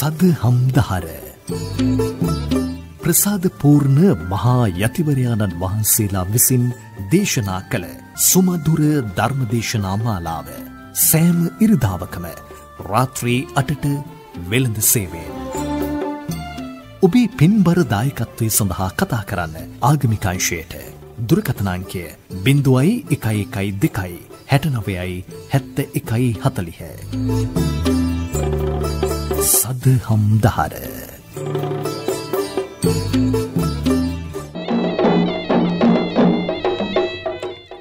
සදහම්දහර ප්‍රසාදපූර්ණ මහා යතිවරයාණන් වහන්සේලා විසින් දේශනා කළ සුමදුර ධර්මදේශනා මාලාව සෑම ඉරිදාවකම රාත්‍රී අටට වෙළඳ සේවයෙන්. ඔබේ පින්බර දායකත්වය සඳහා කතා කරන්න ආගමිකංශයට දුරකථනාංකය බිඳුවයි එකයි එකයි දෙකයි හැටනවයයි හැත්ත එකයි හතලිහැ. සදහම් දහර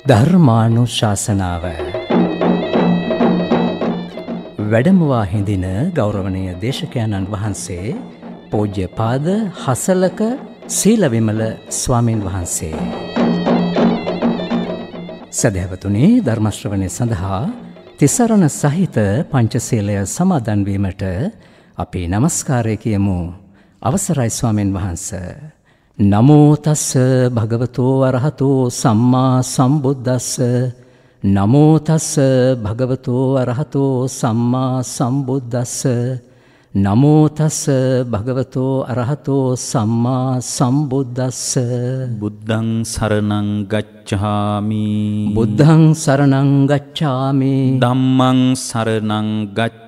ධර්මානු ශාසනාව වැඩමවා හිඳින ගෞරවනය දේශකයණන් වහන්සේ පෝජ්‍ය පාද හසලක සීලවිමල ස්වාමීන් වහන්සේ. සැදැවතුනේ ධර්මශ්‍රවනය සඳහා තිසරණ සහිත පංචසේලය සමාදන්වීමට අපි নমස්කාරය කියමු අවසරයි ස්වාමීන් වහන්ස නමෝ තස්ස භගවතෝ අරහතෝ සම්මා සම්බුද්දස්ස නමෝ තස්ස භගවතෝ අරහතෝ සම්මා සම්බුද්දස්ස නමෝ තස්ස භගවතෝ අරහතෝ සම්මා සම්බුද්දස්ස බුද්ධං සරණං ගච්ඡාමි බුද්ධං සරණං ගච්ඡාමි ධම්මං සරණං ගච්ඡාමි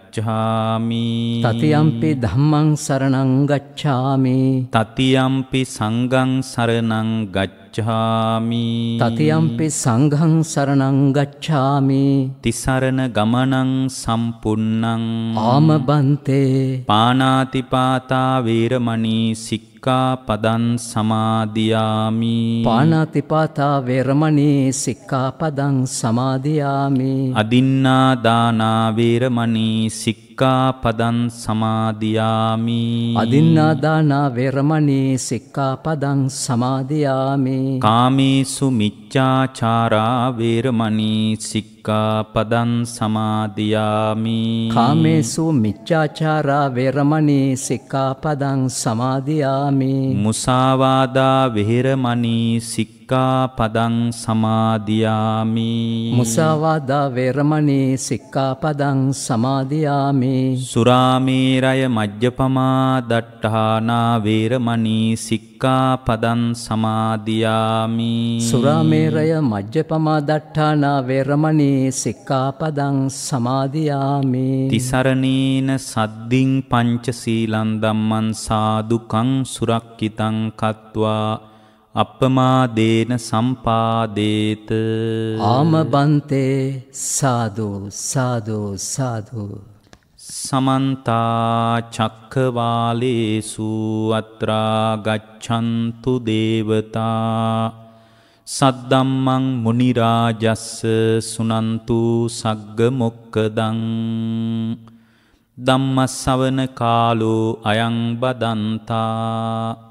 ගච්ඡාමි තතියම්පි ධම්මං සරණං ගච්ඡාමි තතියම්පි සංඝං සරණං ගච්ඡාමි තතියම්පි සංඝං සරණං ගච්ඡාමි තිසරණ ගමනං සම්පුන්නං ආමබන්තේ පානාතිපාතා වීරමණී සික් සික්කාපදන් සමාදියාමි පානාතිපාතා වේරමණී සික්කාපදන් සමාදියාමි අදින්නා දානා වේරමණී සික්කා සික්කාපදන් සමාදියාමි අදින්නාදානා වේරමණී සික්කාපදං සමාදියාමි කාමේසු මිච්ඡාචාරා වේරමණී සික්කාපදං සමාදියාමි කාමේසු මිච්ඡාචාරා වේරමණී සික්කාපදං සමාදියාමි මුසාවාදා වේරමණී සික් සික්කා පදං සමාධයාමි මුසාවාදා වේරමණී සික්කා පදං සමාධයාමි සුරාමීරය මජ්්‍යපමා දට්ඨානා වේරමණී සික්කා පදන් සමාධයාමි සුරාමේරය මජ්්‍යපමා දට්ඨානා වේරමණී සික්කා පදං සමාධයාමි තිසරණීන සද්ධින් පංචසීලන් දම්මන් සාදුකං සුරක්කිතං කත්වා අප්පමාදේන සම්පාදේත ආමබන්තේ සාදෝ සාදෝ සාදෝ සමන්තා චක්කවාලේසු අත්‍රා ගච්ඡන්තු දේවතා සද්දම්මං මුනිරාජස්ස සුනන්තු සග්ග මොක්කදං ධම්මස්සවන කාලෝ අයං බදන්තා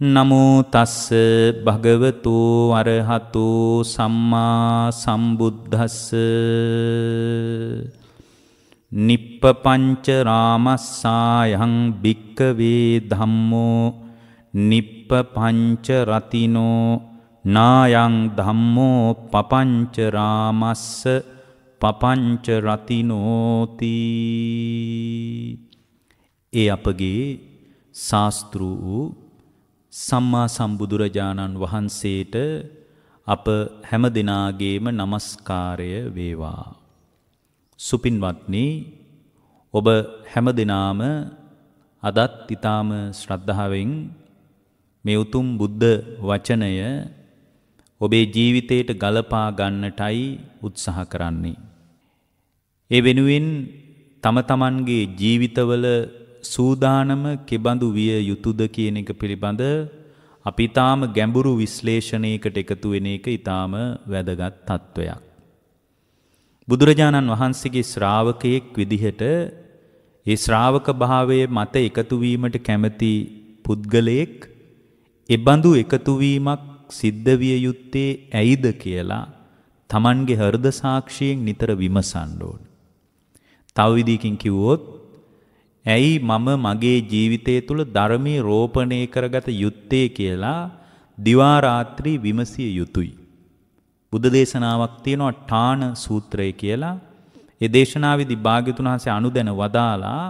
නමෝ තස්ස භගවතු අරහතු සම්මා සම්බුද්දස්ස නිප්පපංච රාමස්සායං භික්කවේ ධම්මෝ නිප්පපංච රතිනෝ නායං ධම්මෝ පපංච රාමස්ස පපංච රතිනෝති ඒ අපගේ ශාස්ත්‍රු වූ සම්මා සම්බුදුරජාණන් වහන්සේට අප හැම දෙනාගේම নমස්කාරය වේවා. සුපින්වත්නි ඔබ හැම දිනාම අදත් ඊටාම ශ්‍රද්ධාවෙන් මේ උතුම් බුද්ධ වචනය ඔබේ ජීවිතයට ගලපා ගන්නටයි උත්සාහ කරන්නේ. ඒ වෙනුවෙන් තම තමන්ගේ ජීවිතවල සූදානම කෙබඳු විය යුතුද කියන එක පිළිබඳ අපි ඊටාම ගැඹුරු විශ්ලේෂණයකට එකතු වෙන එක ඊටාම වැදගත් තත්වයක්. බුදුරජාණන් වහන්සේගේ ශ්‍රාවකයෙක් විදිහට ඒ ශ්‍රාවක භාවයේ මත එකතු වීමට කැමති පුද්ගලයෙක් එබඳු එකතු වීමක් සිද්ධ විය යුත්තේ ඇයිද කියලා Tamange හෘද සාක්ෂියෙන් නිතර විමසන්න ඕන. තව විදිහකින් කිව්වොත් ඇයි මම මගේ ජීවිතය තුළ ධර්මයේ රෝපණය කරගත යුත්තේ කියලා දිවා රාත්‍රී විමසිය යුතුයි. බුද්ධ දේශනාවක් තියෙනවා ඨාන සූත්‍රය කියලා. ඒ දේශනාවේදී භාග්‍යතුන් වහන්සේ අනුදැන වදාලා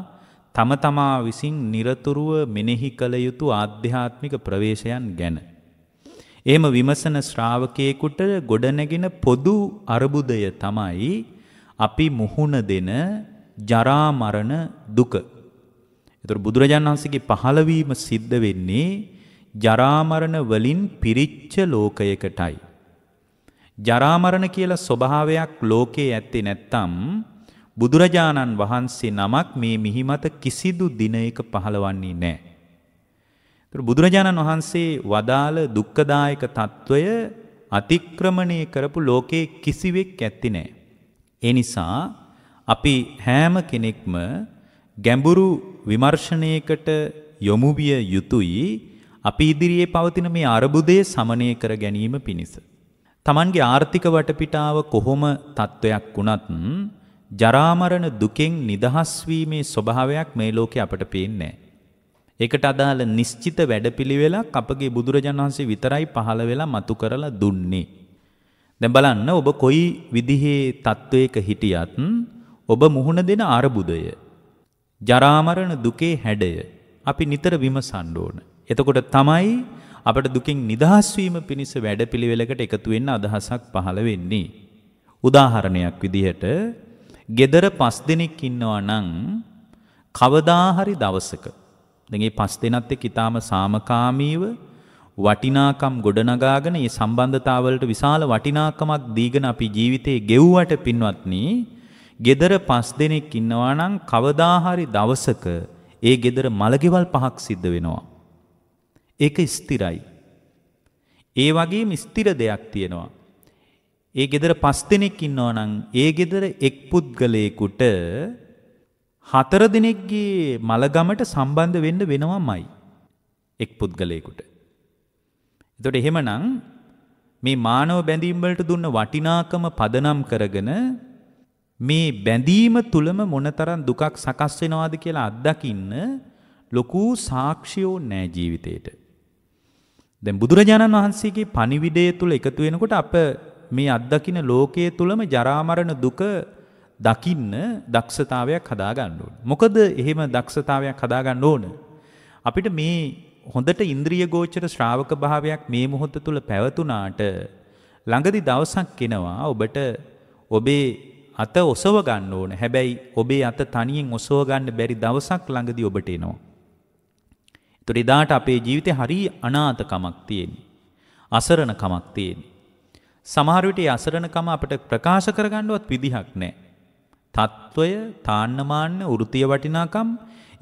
තම තමා විසින් নিরතුරුව මෙනෙහි කළ යුතු ආධ්‍යාත්මික ප්‍රවේශයන් ගැන. එහෙම විමසන ශ්‍රාවකයෙකුට ගොඩනැගෙන පොදු අරුබුදය තමයි අපි මුහුණ දෙන ජරා මරණ දුක එතකොට බුදුරජාණන් වහන්සේගේ පහළවීම සිද්ධ වෙන්නේ ජරා මරණ වලින් පිරිච්ච ලෝකයකටයි. ජරා මරණ කියලා ස්වභාවයක් ලෝකේ ඇත්තේ නැත්තම් බුදුරජාණන් වහන්සේ නමක් මේ මිහිමත කිසිදු දිනයක පහළවන්නේ නැහැ. ඒතර බුදුරජාණන් වහන්සේ වදාළ දුක්ඛදායක తত্ত্বය අතික්‍රමණය කරපු ලෝකේ කිසිවෙක් ඇත්තේ නැහැ. ඒ නිසා අපි හැම කෙනෙක්ම ගැඹුරු විමර්ශනයකට යොමු විය යුතුයි අපි ඉදිරියේ පවතින මේ අරබුදය සමනය කර ගැනීම පිණිස. Tamanගේ ආර්ථික වටපිටාව කොහොම තත්වයක් වුණත් ජරා මරණ දුකෙන් නිදහස් වීමේ ස්වභාවයක් මේ ලෝකේ අපට පේන්නේ නැහැ. ඒකට අදාළ නිශ්චිත වැඩපිළිවෙලක් අපගේ බුදුරජාණන් වහන්සේ විතරයි පහළ වෙලා මතු කරලා දුන්නේ. දැන් බලන්න ඔබ කොයි විදිහේ තත්වයක හිටියත් ඔබ මුහුණ දෙන අරබුදය ජරාමරණ දුකේ හැඩය අපි නිතර විමසන්න ඕන. එතකොට තමයි අපට දුකින් නිදහස් වීම පිණිස වැඩපිළිවෙලකට එකතු වෙන්න අදහසක් පහළ වෙන්නේ. උදාහරණයක් විදිහට gedara පස් දෙනෙක් ඉන්නවා නම් කවදා හරි දවසක දැන් මේ පස් දෙනත් එක්ක ඊටාම සාමකාමීව වටිනාකම් ගොඩනගාගෙන මේ සම්බන්ධතාවලට විශාල වටිනාකමක් දීගෙන අපි ජීවිතේ ගෙව්වට පින්වත්නි gedara පස් දෙනෙක් ඉන්නවා නම් කවදාහරි දවසක ඒ gedara මලගෙවල් පහක් සිද්ධ වෙනවා. ඒක ස්ථිරයි. ඒ වගේම ස්ථිර දෙයක් තියෙනවා. ඒ gedara පස් දෙනෙක් ඉන්නවා නම් ඒ gedara එක් පුද්ගලයෙකුට හතර දෙනෙක්ගේ මලගමට සම්බන්ධ වෙන්න වෙනවමයි එක් පුද්ගලයෙකුට. එතකොට එහෙමනම් මේ මානව බැඳීම් වලට දුන්න වටිනාකම පදනම් කරගෙන මේ බැඳීම තුලම මොනතරම් දුකක් සකස් වෙනවද කියලා අත්දකින්න ලොකු සාක්ෂියෝ නෑ ජීවිතේට. දැන් බුදුරජාණන් වහන්සේගේ පණිවිඩය තුල එකතු වෙනකොට අප මේ අත්දකින ලෝකයේ තුලම ජරා මරණ දුක දකින්න දක්ෂතාවයක් හදා ගන්න ඕනේ. මොකද එහෙම දක්ෂතාවයක් හදා ගන්න ඕන. අපිට මේ හොඳට ඉන්ද්‍රිය ගෝචර ශ්‍රාවක භාවයක් මේ මොහොත තුල පැවතුනාට ළඟදි දවසක් එනවා ඔබට ඔබේ අත ඔසව ගන්න ඕන. හැබැයි ඔබේ අත තනියෙන් ඔසව ගන්න බැරි දවසක් ළඟදී ඔබට එනවා. ඒතර එදාට අපේ ජීවිතේ හරි අනාථකමක් තියෙනවා. අසරණකමක් තියෙනවා. සමහර විට අසරණකම අපිට ප්‍රකාශ කරගන්නවත් විදිහක් නැහැ. තත්වය, තාන්නමාන්න, වෘත්තීය වටිනාකම්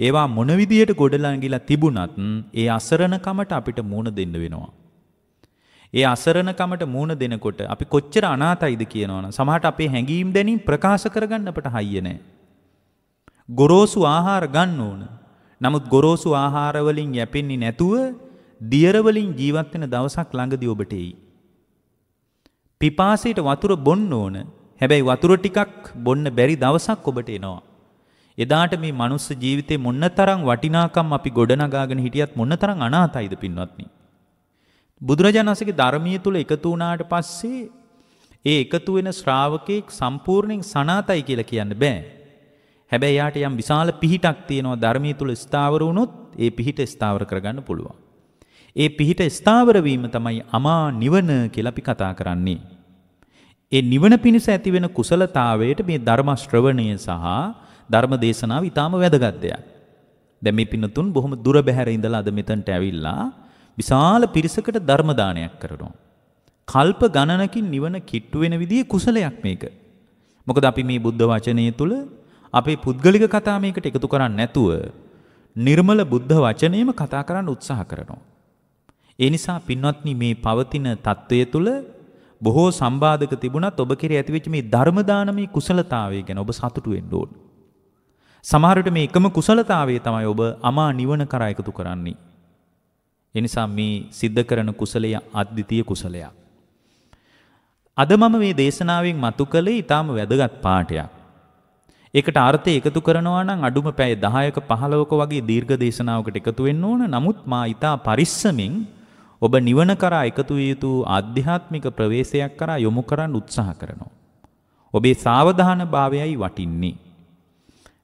ඒවා මොන විදියට ගොඩලන් ගිලා තිබුණත් ඒ අසරණකමට අපිට මුණ දෙන්න වෙනවා. ඒ අසරණකමට මූණ දෙනකොට අපි කොච්චර අනාතයිද කියනවනම් සමහරට අපේ හැඟීම් දැනීම් ප්‍රකාශ කරගන්න අපට හයිය නැහැ. ගොරෝසු ආහාර ගන්න ඕන. නමුත් ගොරෝසු ආහාර වලින් යැපෙන්නේ නැතුව දියර වලින් ජීවත් වෙන දවසක් ළඟදී ඔබට එයි. පිපාසයට වතුර බොන්න ඕන. හැබැයි වතුර ටිකක් බොන්න බැරි දවසක් ඔබට එනවා. එදාට මේ මනුස්ස ජීවිතේ මොන්නතරම් වටිනාකම් අපි ගොඩනගාගෙන හිටියත් මොන්නතරම් අනාතයිද පින්වත්නි. බුදුරජාණන්සේගේ ධර්මයේ තුල එකතු වුණාට පස්සේ ඒ එකතු වෙන ශ්‍රාවකෙක් සම්පූර්ණයෙන් සනාතයි කියලා කියන්න බෑ. හැබැයි යාට යම් විශාල පිහිටක් තියෙනවා ධර්මයේ තුල ස්ථාවර වුණොත් ඒ පිහිට ස්ථාවර කරගන්න පුළුවන්. ඒ පිහිට ස්ථාවර වීම තමයි අමා නිවන කියලා අපි කතා කරන්නේ. ඒ නිවන පිණිස ඇතිවෙන කුසලතාවයට මේ ධර්ම ශ්‍රවණය සහ ධර්ම දේශනාව ඊටාම වැදගත් දෙයක්. දැන් මේ පින්නතුන් බොහොම දුර බැහැර ඉඳලා අද මෙතනට ඇවිල්ලා විශාල පිරිසකට ධර්ම දානයක් කරනවා. කල්ප ගණනකින් නිවන කිට්ටු වෙන විදිහේ කුසලයක් මේක. මොකද අපි මේ බුද්ධ වචනය තුල අපේ පුද්ගලික කතා මේකට එකතු කරන්නේ නැතුව නිර්මල බුද්ධ වචනයම කතා කරන්න උත්සාහ කරනවා. ඒ නිසා පින්වත්නි මේ පවතින தত্ত্বය තුල බොහෝ සම්බාධක තිබුණත් ඔබ කෙරේ ඇතිවෙච්ච මේ ධර්ම දානමේ කුසලතාවය ගැන ඔබ සතුටු වෙන්න ඕන. සමහර විට මේ එකම කුසලතාවය තමයි ඔබ අමා නිවන කරා එකතු කරන්නේ. එනිසා මේ සිද්ධ කරන කුසලය අද්විතීය කුසලයක්. අද මම මේ දේශනාවෙන් මතු කළේ ඊටාම වැදගත් පාඩයක්. ඒකට අර්ථය එකතු කරනවා නම් අඩුම පැය 10ක 15ක වගේ දීර්ඝ දේශනාවකට එකතු වෙන්න ඕන. නමුත් මා ඊටා පරිස්සමින් ඔබ නිවන කරා එකතු විය යුතු ආධ්‍යාත්මික ප්‍රවේශයක් කරා යොමු කරන්න උත්සාහ කරනවා. ඔබේ සාවධාන භාවයයි වටින්නේ.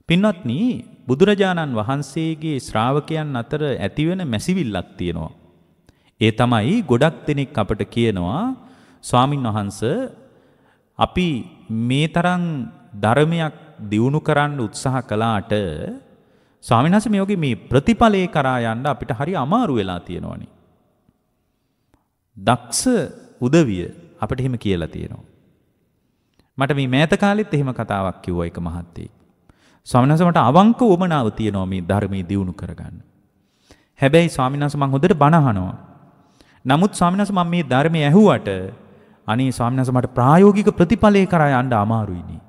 පින්වත්නි බුදුරජාණන් වහන්සේගේ ශ්‍රාවකයන් අතර ඇතිවෙන මැසිවිල්ලක් තියෙනවා. ඒ තමයි ගොඩක් දෙනෙක් අපට කියනවා ස්වාමින් වහන්ස අපි මේ තරම් ධර්මයක් දියුණු කරන්න උත්සාහ කළාට ස්වාමීන් වහන්සේ මේ වගේ මේ ප්‍රතිඵලයේ කරා යන්න අපිට හරි අමාරු වෙලා තියෙනවනේ. දක්ෂ උදවිය අපිට එහෙම කියලා තියෙනවා. මට මේ මෑත කාලෙත් එහෙම කතාවක් කිව්වා එක මහත්තයෙක්. ස්වාමිනාස මට අවංක උවමනාව තියෙනවා මේ ධර්මයේ දියුණු කරගන්න. හැබැයි ස්වාමිනාස මං හොඳට බණ අහනවා. නමුත් ස්වාමිනාස මම මේ ධර්මයේ ඇහුවට අනේ ස්වාමිනාස මට ප්‍රායෝගික ප්‍රතිඵලය කරා යන්න අමාරුයිනේ.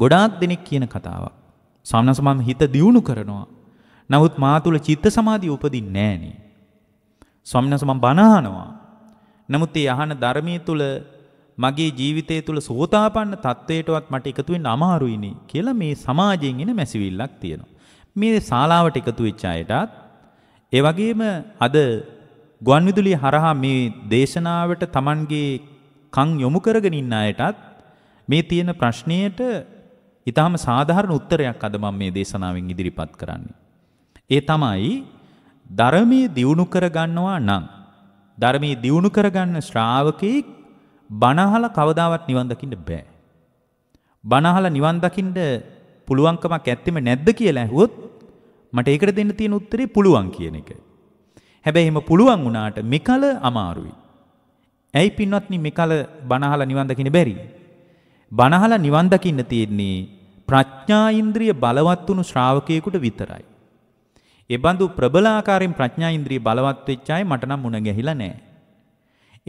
ගොඩාක් දෙනෙක් කියන කතාවක්. ස්වාමිනාස මම හිත දියුණු කරනවා. නමුත් මා තුල චිත්ත සමාධිය උපදින්නේ නැහනේ. ස්වාමිනාස මම බණ අහනවා. නමුත් ඒ අහන ධර්මයේ තුල මගේ ජීවිතය තුළ සෝතාපන්න තත්ත්වයටවත් මට එකතු වෙන්න අමාරුයිනේ කියලා මේ සමාජයෙන් එන මැසිවිල්ලක් තියෙනවා. මේ ශාලාවට එකතු වෙච්ච අයටත් ඒ වගේම අද ගුවන් විදුලිය හරහා මේ දේශනාවට Tamanගේ කන් යොමු කරගෙන ඉන්න අයටත් මේ තියෙන ප්‍රශ්නයට ඊටාම සාධාරණ උත්තරයක් අද මම මේ දේශනාවෙන් ඉදිරිපත් කරන්නේ. ඒ තමයි ධර්මයේ දියුණු කරගන්නවා නම් ධර්මයේ දියුණු කරගන්න ශ්‍රාවකෙක් බනහල කවදාවත් නිවන් දකින්න බෑ. බනහල නිවන් දකින්න පුළුවන්කමක් ඇත්තෙම නැද්ද කියලා ඇහුවොත් මට ඒකට දෙන්න තියෙන උත්තරේ පුළුවන් කියන එක. හැබැයි එහෙම පුළුවන් වුණාට මෙකල අමාරුයි. ඇයි පින්වත්නි මෙකල බනහල නිවන් දකින්න බැරි? බනහල නිවන් දකින්න තියෙන්නේ ප්‍රඥා ඉන්ද්‍රිය බලවත් වුණු ශ්‍රාවකයෙකුට විතරයි. එබඳු ප්‍රබලාකාරයෙන් ප්‍රඥා ඉන්ද්‍රිය බලවත් වෙච්ච අය මට නම් මුණ ගැහිලා නැහැ.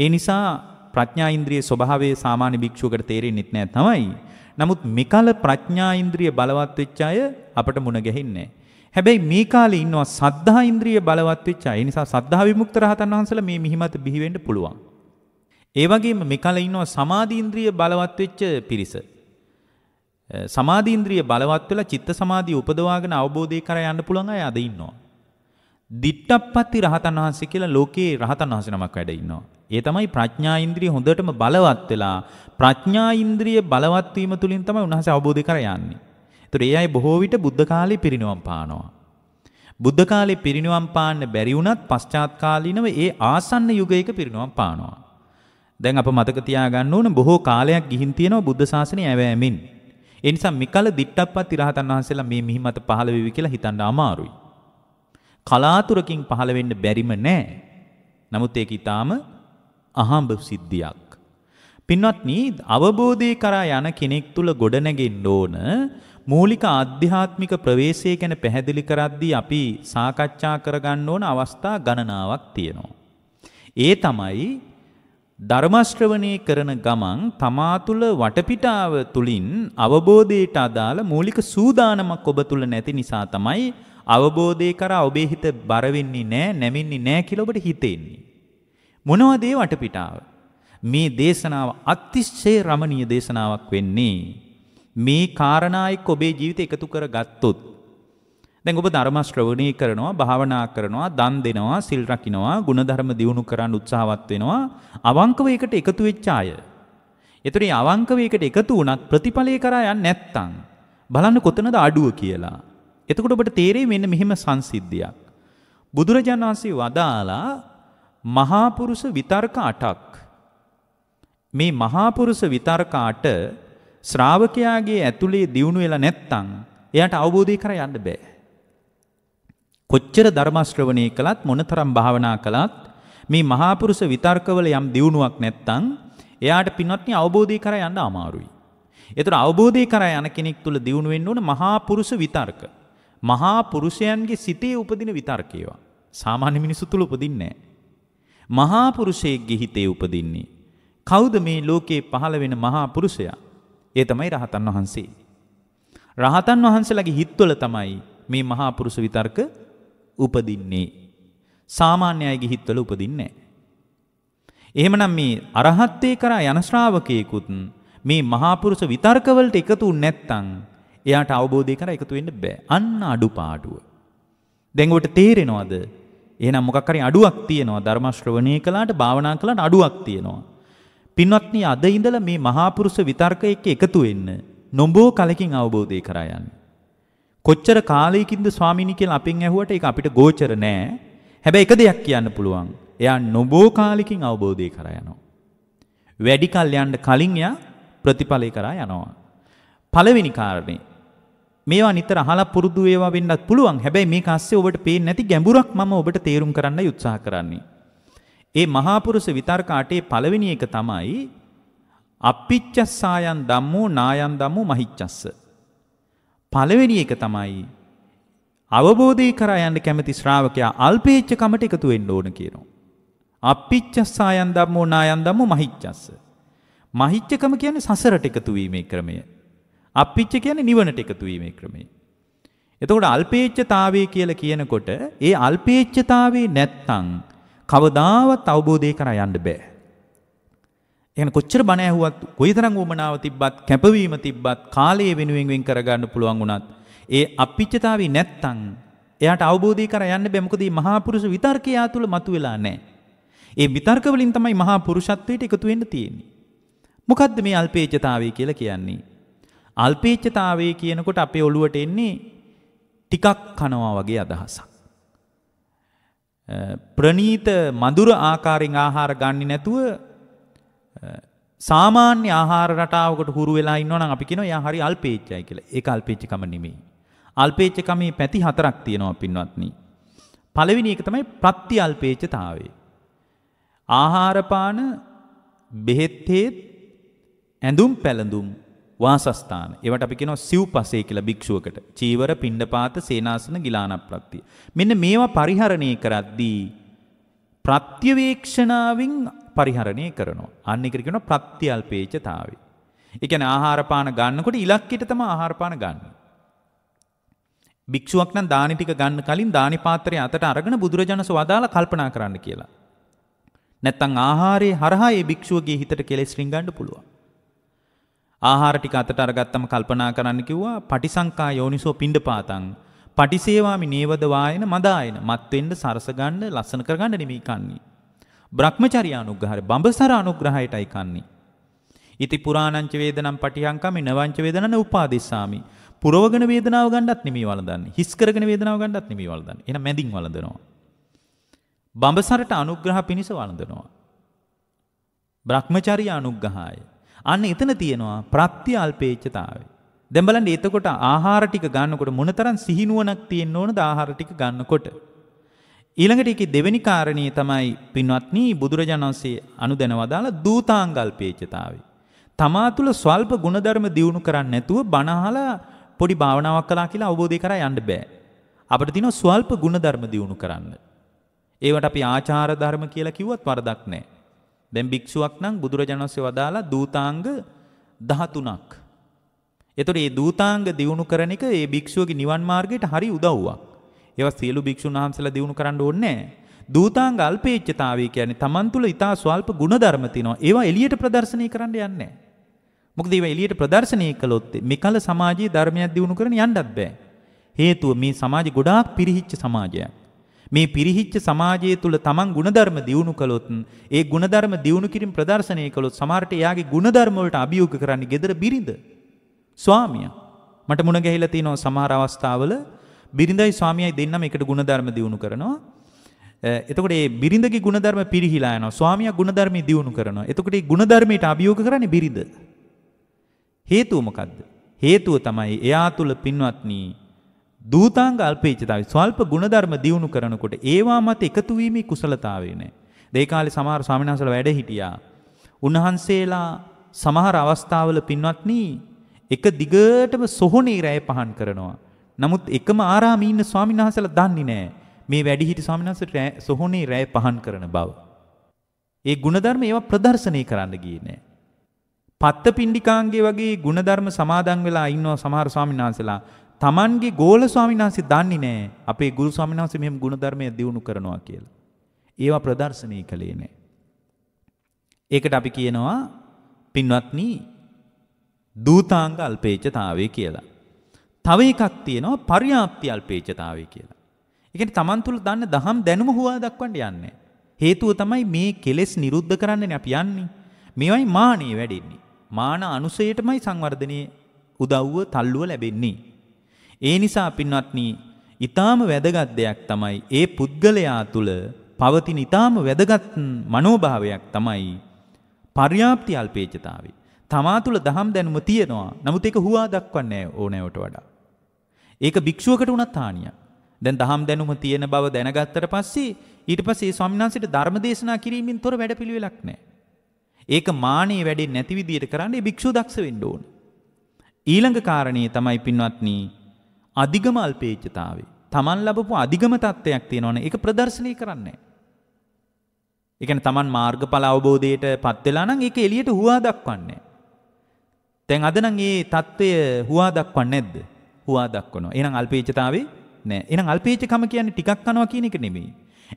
ඒ නිසා ප්‍රඥා ඉන්ද්‍රියේ ස්වභාවය සාමාන්‍ය භික්ෂුවකට තේරෙන්නෙත් නෑ තමයි. නමුත් මෙකල ප්‍රඥා ඉන්ද්‍රිය බලවත් වෙච්ච අය අපට මුණ ගැහින්නේ හැබැයි මේ කාලේ ඉන්නවා සද්ධා ඉන්ද්‍රිය බලවත් වෙච්ච අය. ඒ නිසා සද්ධා විමුක්ත රහතන් වහන්සේලා මේ මිහිමත බිහි වෙන්න පුළුවන්. ඒ වගේම මෙකල ඉන්නවා සමාධි ඉන්ද්‍රිය බලවත් වෙච්ච පිරිස. සමාධීන්ද්‍රිය බලවත් වෙලා චිත්ත සමාධිය උපදවාගෙන අවබෝධය කර යන්න පුළුවන් අය අද ඉන්නවා. දිට්ටප්පත්ති රහතන් වහන්සේ කියලා ලෝකේ රහතන් වහන්සේ නමක් වැඩ ඉන්නවා. ඒ තමයි ප්‍රඥා ඉන්ද්‍රිය හොඳටම බලවත් වෙලා ප්‍රඥා ඉන්ද්‍රිය බලවත් වීම තුලින් තමයි උන්වහන්සේ අවබෝධ කර යන්නේ. ඒතර ඒ අය බොහෝ විට බුද්ධ කාලේ පිරිනවම් පානවා. බුද්ධ කාලේ පිරිනවම් පාන්න බැරි වුණත් පශ්චාත් කාලීනව ඒ ආසන්න යුගයක පිරිනවම් පානවා. දැන් අප මතක තියාගන්න ඕන බොහෝ කාලයක් ගිහින් තියෙනවා බුද්ධ ශාසනය ඇවෑමෙන්. ඒ නිසා මිකල දිට්ටප්පත් ඉරහතන් වහන්සේලා මේ මිහිමත පහළ වෙවි කියලා හිතන්න අමාරුයි. කලාතුරකින් පහළ වෙන්න බැරිම නෑ. නමුත් ඒක ඊටාම අහඹ සිද්ධියක්. පින්වත්නි අවබෝධය කරා යන කෙනෙක් තුල ගොඩනැගෙන්න ඕන මූලික ආධ්‍යාත්මික ප්‍රවේශය ගැන පැහැදිලි කරද්දී අපි සාකච්ඡා කරගන්න ඕන අවස්ථා ගණනාවක් තියෙනවා. ඒ තමයි ධර්මශ්‍රවණය කරන ගමන් තමා තුළ වටපිටාව තුළින් අවබෝධයට අදාළ මූලික සූදානමක් ඔබ තුළ නැති නිසා තමයි අවබෝධය කරා ඔබේ හිත බර වෙන්නේ නැහැ, නැමින්නේ නැහැ කියලා ඔබට හිතෙන්නේ. මොනවද ඒ වටපිටාව? මේ දේශනාව අතිශය රමණීය දේශනාවක් වෙන්නේ. මේ කාරණා එක්ක ඔබේ ජීවිතය එකතු කරගත්තොත් දැන් ඔබ ධර්ම ශ්‍රවණය කරනවා භාවනා කරනවා දන් දෙනවා සිල් රකින්නවා ಗುಣධර්ම දියුණු කරන්න උත්සාහවත් වෙනවා අවංකව ඒකට එකතු වෙච්ච අය. ඒතරේ අවංකව ඒකට එකතු වුණත් ප්‍රතිඵලය කරා යන්නේ නැත්තම් බලන්න කොතනද අඩුව කියලා. එතකොට ඔබට තේරේ මෙන්න මෙහෙම සංසිද්ධියක්. බුදුරජාණන් වහන්සේ වදාලා මහාපුරුෂ විතර්ක අටක්. මේ මහාපුරුෂ විතර්ක අට ශ්‍රාවකයාගේ ඇතුලේ දියුණු වෙලා නැත්තම් එයාට අවබෝධය කර යන්න බෑ. කොච්චර ධර්ම ශ්‍රවණය කළත් මොනතරම් භාවනා කළත් මේ මහාපුරුෂ විතර්කවල යම් දියුණුවක් නැත්තම් එයාට පින්වත්නි අවබෝධය කර යන්න අමාරුයි. ඒතර අවබෝධය කර යන කෙනෙක් තුල දියුණු වෙන්න ඕන මහාපුරුෂ විතර්ක. මහා පුරුෂයන්ගේ සිතේ උපදින විතර්කේවා. සාමාන්‍ය මිනිසු තුළ උපදින්නේ මහා පුරුෂයෙක්ගේ හිතේ උපදින්නේ. කවුද මේ ලෝකේ පහළ වෙන මහා පුරුෂයා? ඒ තමයි රහතන් වහන්සේ. රහතන් වහන්සේලාගේ හිත්වල තමයි මේ මහා පුරුෂ විතර්ක උපදින්නේ. සාමාන්‍ය අයගේ හිත්වල උපදින්නේ නැහැ. එහෙමනම් මේ අරහත්ත්වේ කරා යන ශ්‍රාවකයෙකුත් මේ මහා පුරුෂ විතර්කවලට එකතු නැත්නම් එයාට අවබෝධය කර එකතු වෙන්න බෑ. අන්න අඩුපාඩුව. දැන් ඔබට තේරෙනවද? එහෙනම් මොකක් හරි අඩුවක් තියෙනවා. ධර්ම ශ්‍රවණය කළාට භාවනා කළාට අඩුවක් තියෙනවා. පින්වත්නි අද ඉඳලා මේ මහා පුරුෂ විතර්ක එක්ක එකතු වෙන්න නොඹෝ කලකින් අවබෝධය කරා යන්න. කොච්චර කාලයකින්ද ස්වාමිනී කියලා අපෙන් ඇහුවට ඒක අපිට ගෝචර නෑ. හැබැයි එක දෙයක් කියන්න පුළුවන්. එයා නොබෝ කාලෙකින් අවබෝධය කරා යනවා. වැඩි කල් යන්න කලින් එයා ප්‍රතිඵලය කරා යනවා. පළවෙනි කාරණේ මේවා නිතර අහලා පුරුදු ඒවා වෙන්නත් පුළුවන්. හැබැයි මේක ASCII ඔබට පේන්නේ නැති ගැඹුරක් මම ඔබට තේරුම් කරන්න උත්සාහ කරන්නේ. ඒ මහා පුරුෂ විතර්ක අටේ පළවෙනි එක තමයි අපිච්චස්සායන් ධම්මෝ නායන් ධම්මෝ මහිච්ඡස්ස. පළවෙනි එක තමයි අවබෝධය කරා යන්න කැමති ශ්‍රාවකයා අල්පේච්ඡ කමට එකතු වෙන්න ඕන කියනවා. අපිච්චස්සායන් ධම්මෝ නායන් ධම්මෝ මහිච්ඡස්ස. මහිච්ඡකම කියන්නේ සසරට එකතු වීමේ ක්‍රමය. අප්පිච්ච කියන්නේ නිවනට එකතු වීමේ ක්‍රමය. එතකොට අල්පේච්ඡතාවය කියලා කියනකොට ඒ අල්පේච්ඡතාවේ නැත්තම් කවදාවත් අවබෝධය කරා යන්න බෑ. එහෙනම් කොච්චර බණ ඇහුවත් කොයිතරම් වමනාව තිබ්බත් කැපවීම තිබ්බත් කාලය වෙනුවෙන් වෙන් කරගන්න පුළුවන් වුණත් ඒ අප්පිච්ඡතාවේ නැත්තම් එයාට අවබෝධය කරා යන්න බෑ මොකද මේ මහා පුරුෂ විතර්කය ආතුල මතුවෙලා නැහැ. ඒ විතර්ක වලින් තමයි මහා පුරුෂත්වයට එකතු වෙන්න තියෙන්නේ. මොකද්ද මේ අල්පේච්ඡතාවය කියලා කියන්නේ? අල්පේච්චතාවය කියනකොට අපේ ඔළුවට එන්නේ ටිකක් කනවා වගේ අදහසක්. ප්‍රනීත මදුර ආකාරයෙන් ආහාර ගන්නේ නැතුව සාමාන්‍ය ආහාර රටාවකට හුරු වෙලා ඉන්නවා නම් අපි කියනවා යා හරි අල්පේච්චයි කියලා. ඒක අල්පේච්චකම නෙමෙයි. අල්පේච්චකමේ පැති හතරක් තියෙනවා පින්වත්නි. පළවෙනි එක තමයි ප්‍රත්‍යල්පේච්චතාවය. ආහාර පාන බෙහෙත් ඇඳුම් පැළඳුම් වාසස්ථාන. ඒවට අපි කියනවා සිව්පසේ කියලා භික්ෂුවකට. චීවර, පිණ්ඩපාත, සේනාසන, ගිලානප්‍රත්‍ය. මෙන්න මේවා පරිහරණය කරද්දී ප්‍රත්‍යවේක්ෂණාවෙන් පරිහරණය කරනවා. අන්න ඒකට කියනවා ප්‍රත්‍යල්පේචතාවය. ඒ කියන්නේ ආහාර පාන ගන්නකොට ඉලක්කයට තමයි ආහාර පාන ගන්න. භික්ෂුවක් නම් දානි ටික ගන්න කලින් දානි පාත්‍රය අතට අරගෙන බුදුරජාණන්ස වදාලා කල්පනා කරන්න කියලා. නැත්තම් ආහාරයේ හරහා ඒ භික්ෂුවගේ හිතට කෙලෙස් රිංගන්න පුළුවන්. ආහාර ටික අතට අරගත්තම කල්පනා කරන්න කිව්වා පටිසංකා යෝනිසෝ පිණ්ඩපාතං. පටිසේවාමි නේවද වායන මදායන මත් වෙන්න සරස ගන්න ලස්සන කර ගන්න නෙමෙයි කන්නේ. Brahmacharya අනුග්‍රහය බඹසර අනුග්‍රහයටයි කන්නේ. ඉති පුරාණංච වේදනම් පටිහංකමි නවංච වේදනන උපාදිස්සාමි. පුරවගෙන වේදනාව ගන්නත් නෙමෙයි වළඳන්නේ. හිස් කරගෙන වේදනාව ගන්නත් නෙමෙයි වළඳන්නේ. එහෙනම් මැදින් වළඳනවා. බඹසරට අනුග්‍රහ පිණිස වළඳනවා. Brahmacharya අනුග්‍රහය. අන්න එතන තියෙනවා ප්‍රත්‍යල්පේච්ඡතාවය. දැන් බලන්න එතකොට ආහාර ටික ගන්නකොට මොනතරම් සිහිනුවණක් තියෙන්න ඕනද ආහාර ටික ගන්නකොට. ඊළඟට ඒකේ දෙවෙනි කාරණේ තමයි පින්වත්නි බුදුරජාණන් වහන්සේ අනුදැනවදාලා දූතාංගල්පේච්ඡතාවය. තමා තුළ ස්වල්ප ගුණධර්ම දියුණු කරන්නේ නැතුව බණහලා පොඩි භාවනාවක් කළා කියලා අවබෝධය කරා යන්න බෑ. අපිට තියෙනවා ස්වල්ප ගුණධර්ම දියුණු කරන්න. ඒවට අපි ආචාර ධර්ම කියලා කිව්වත් වරදක් නැහැ. දැන් භික්ෂුවක් නම් බුදුරජාණන්සේ වදාලා දූතාංග 13ක්. එතකොට මේ දූතාංග දියුණු කරන එක මේ භික්ෂුවගේ නිවන් මාර්ගයට හරි උදව්වක්. ඒවා සියලු භික්ෂුන් වහන්සේලා දියුණු කරන්න ඕනේ නැහැ. දූතාංග අල්පේච්ඡතාවය කියන්නේ Taman තුල ඊටා ස්වල්ප ಗುಣධර්ම තියෙනවා. ඒවා එළියට ප්‍රදර්ශනය කරන්න යන්නේ නැහැ. මොකද ඒවා එළියට ප්‍රදර්ශනය කළොත් මෙකල සමාජයේ ධර්මයක් දියුණු කරන්න යන්නත් බෑ. හේතුව මේ සමාජය ගොඩාක් පිරිහිච්ච සමාජයක්. මේ පිරිහිච්ච සමාජය තුළ තමන් ගුණධර්ම දියුණු කළොත් ඒ ගුණධර්ම දියුණු කිරීම ප්‍රදර්ශනය කළොත් සමහරට එයාගේ ගුණධර්ම වලට අභියෝග කරන්න gedara බිරිඳ ස්වාමියා මට මුණ ගැහිලා තිනවා සමහර අවස්ථාවල බිරිඳයි ස්වාමියයි දෙන්නම එකට ගුණධර්ම දියුණු කරනවා එතකොට ඒ බිරිඳගේ ගුණධර්ම පිරිහිලා යනවා ස්වාමියා ගුණධර්මයේ දියුණු කරනවා එතකොට ඒ ගුණධර්මයට අභියෝග කරන්නේ බිරිඳ හේතුව මොකද්ද හේතුව තමයි එයා තුල පින්වත්නි දූතාංග අල්පේච්චතාවය ස්වල්ප ගුණධර්ම දියුණු කරනකොට ඒවා මත එකතු වීමේ කුසලතාවය නෑ. ඒ කාලේ සමහර ස්වාමීන් වහන්සේලා වැඩ හිටියා. උන්වහන්සේලා සමහර අවස්ථාවල පින්වත්නි එක දිගටම සොහොනේ රැය පහන් කරනවා. නමුත් එකම ආරාමේ ඉන්න ස්වාමීන් වහන්සේලා දන්නේ නෑ මේ වැඩිහිටි ස්වාමීන් වහන්සේ සොහොනේ රැය පහන් කරන බව. ඒ ගුණධර්ම ඒවා ප්‍රදර්ශනය කරන්න ගියේ නෑ. පත්ත පින්ඩිකාංගේ වගේ ගුණධර්ම සමාදන් වෙලා ඉන්නවා සමහර ස්වාමීන් වහන්සේලා Tamanගේ ගෝල ස්වාමීන් වහන්සේ දන්නේ නැහැ අපේ ගුරු ස්වාමීන් වහන්සේ මෙහෙම ගුණධර්මය දියුණු කරනවා කියලා. ඒවා ප්‍රදර්ශනය කළේ නැහැ. ඒකට අපි කියනවා පින්වත්නි දූතාංග අල්පේච්ඡතාවය කියලා. තව එකක් තියෙනවා පරියාප්ති අල්පේච්ඡතාවය කියලා. ඒ කියන්නේ Taman තුල දන්න දහම් දැනුම හොවා දක්වන්න යන්නේ. හේතුව තමයි මේ කෙලෙස් නිරුද්ධ කරන්නනේ අපි යන්නේ. මේවයි මානෙ වැඩෙන්නේ. මාන අනුසයටමයි සංවර්ධනයේ උදව්ව තල්ලුව ලැබෙන්නේ. ඒ නිසා පින්වත්නි, ඊටාම වැදගත් දෙයක් තමයි ඒ පුද්ගලයා තුල පවතින ඊටාම වැදගත් මනෝභාවයක් තමයි පර්‍යාප්ති අල්පේච්ඡතාවය. තමා තුල දහම් දැනුම තියෙනවා. නමුත් ඒක හුවා දක්වන්නේ ඕනෑවට වඩා. ඒක භික්ෂුවකට උනත් හානියක්. දැන් දහම් දැනුම තියෙන බව දැනගත්තට පස්සේ ඊට පස්සේ ස්වාමිනාන්සිට ධර්ම දේශනා කිරීමෙන් තොර වැඩපිළිවෙලක් නැහැ. ඒක මානෙ වැඩේ නැති විදියට කරන්නේ භික්ෂුව දක්ෂ වෙන්න ඕන. ඊළඟ කාරණේ තමයි පින්වත්නි අධිගමල්පේච්චතාවේ. තමන් ලබපු අධිගම තත්ත්වයක් තියෙනවන එක ප්‍රදර්ශනය කරන්නේ. එකන තමන් මාර්ගඵල අවබෝධයට පත්වෙලා නම් එක එලියට හුවා දක්වන්නේ. තැන් අදනං ඒ තත්ත්වය හුවා දක්වන්න නැද්ද හවා දක්වනවා එනම් අල්පේචතාවේ නෑ එනම් අල්පේචකම කියන්නේ ටිකක් කනවා කියන එක නෙමෙයි.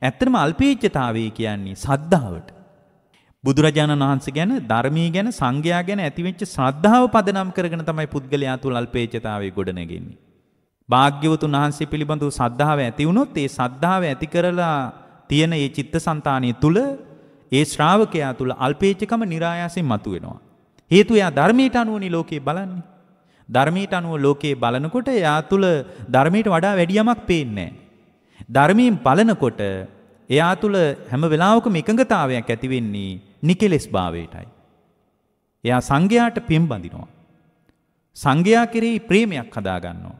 ඇත්තටම අල්පේච්චතාවේ කියන්නේ සද්ධාවට. බුදුරජාණන් වහන්සේ ගැන ධර්මී ගැන සංඝයා ගැන ඇතිවෙච්ච ශ්‍රද්ධාව පදනම් කරගෙන තමයි පුද්ගලයා තුළ අල්පේච්චතාවය ගොඩනගෙන්නේ. භාග්‍යවතුන් වහන්සේ පිළිබඳව සද්ධාව ඇති වුණොත් ඒ සද්ධාව ඇති කරලා තියෙන ඒ චිත්තසංතානිය තුල ඒ ශ්‍රාවකයා තුල අල්පේච්චකම નિરાයාසයෙන් මතුවෙනවා. හේතුව එයා ධර්මයට අනුවනේ ලෝකේ බලන්නේ. ධර්මයට අනුව ලෝකේ බලනකොට එයා තුල ධර්මයට වඩා වැඩි යමක් පේන්නේ නැහැ. ධර්මයෙන් බලනකොට එයා තුල හැම වෙලාවකම එකඟතාවයක් ඇති වෙන්නේ නිකෙලස් භාවයටයි. එයා සංඝයාට පින් බඳිනවා. සංඝයා කෙරෙහි ප්‍රේමයක් හදා ගන්නවා.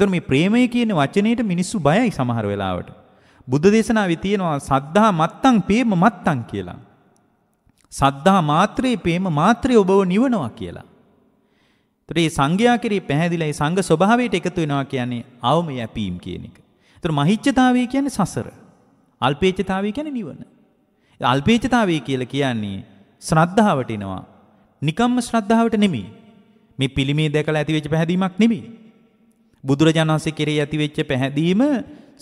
එතකොට මේ ප්‍රේමය කියන වචනේට මිනිස්සු බයයි සමහර වෙලාවට. බුද්ධ දේශනාවේ තියෙනවා සද්ධා මත්තං ප්‍රේම මත්තං කියලා. සද්ධා මාත්‍රේ ප්‍රේම මාත්‍රේ ඔබව නිවනවා කියලා. එතකොට මේ සංඝයා කිරී පැහැදිලා මේ සංඝ ස්වභාවයට එකතු වෙනවා කියන්නේ අවම යැපීම් කියන එක. එතකොට මහිච්ඡතාවය කියන්නේ සසර. අල්පේච්ඡතාවය කියන්නේ නිවන. අල්පේච්ඡතාවය කියලා කියන්නේ ශ්‍රද්ධාවට එනවා. නිකම්ම ශ්‍රද්ධාවට නෙමෙයි. මේ පිළිමේ දැකලා ඇතිවෙච්ච පැහැදීමක් නෙමෙයි. බුදුරජාණන් වහන්සේ කෙරෙහි ඇතිවෙච්ච පැහැදීම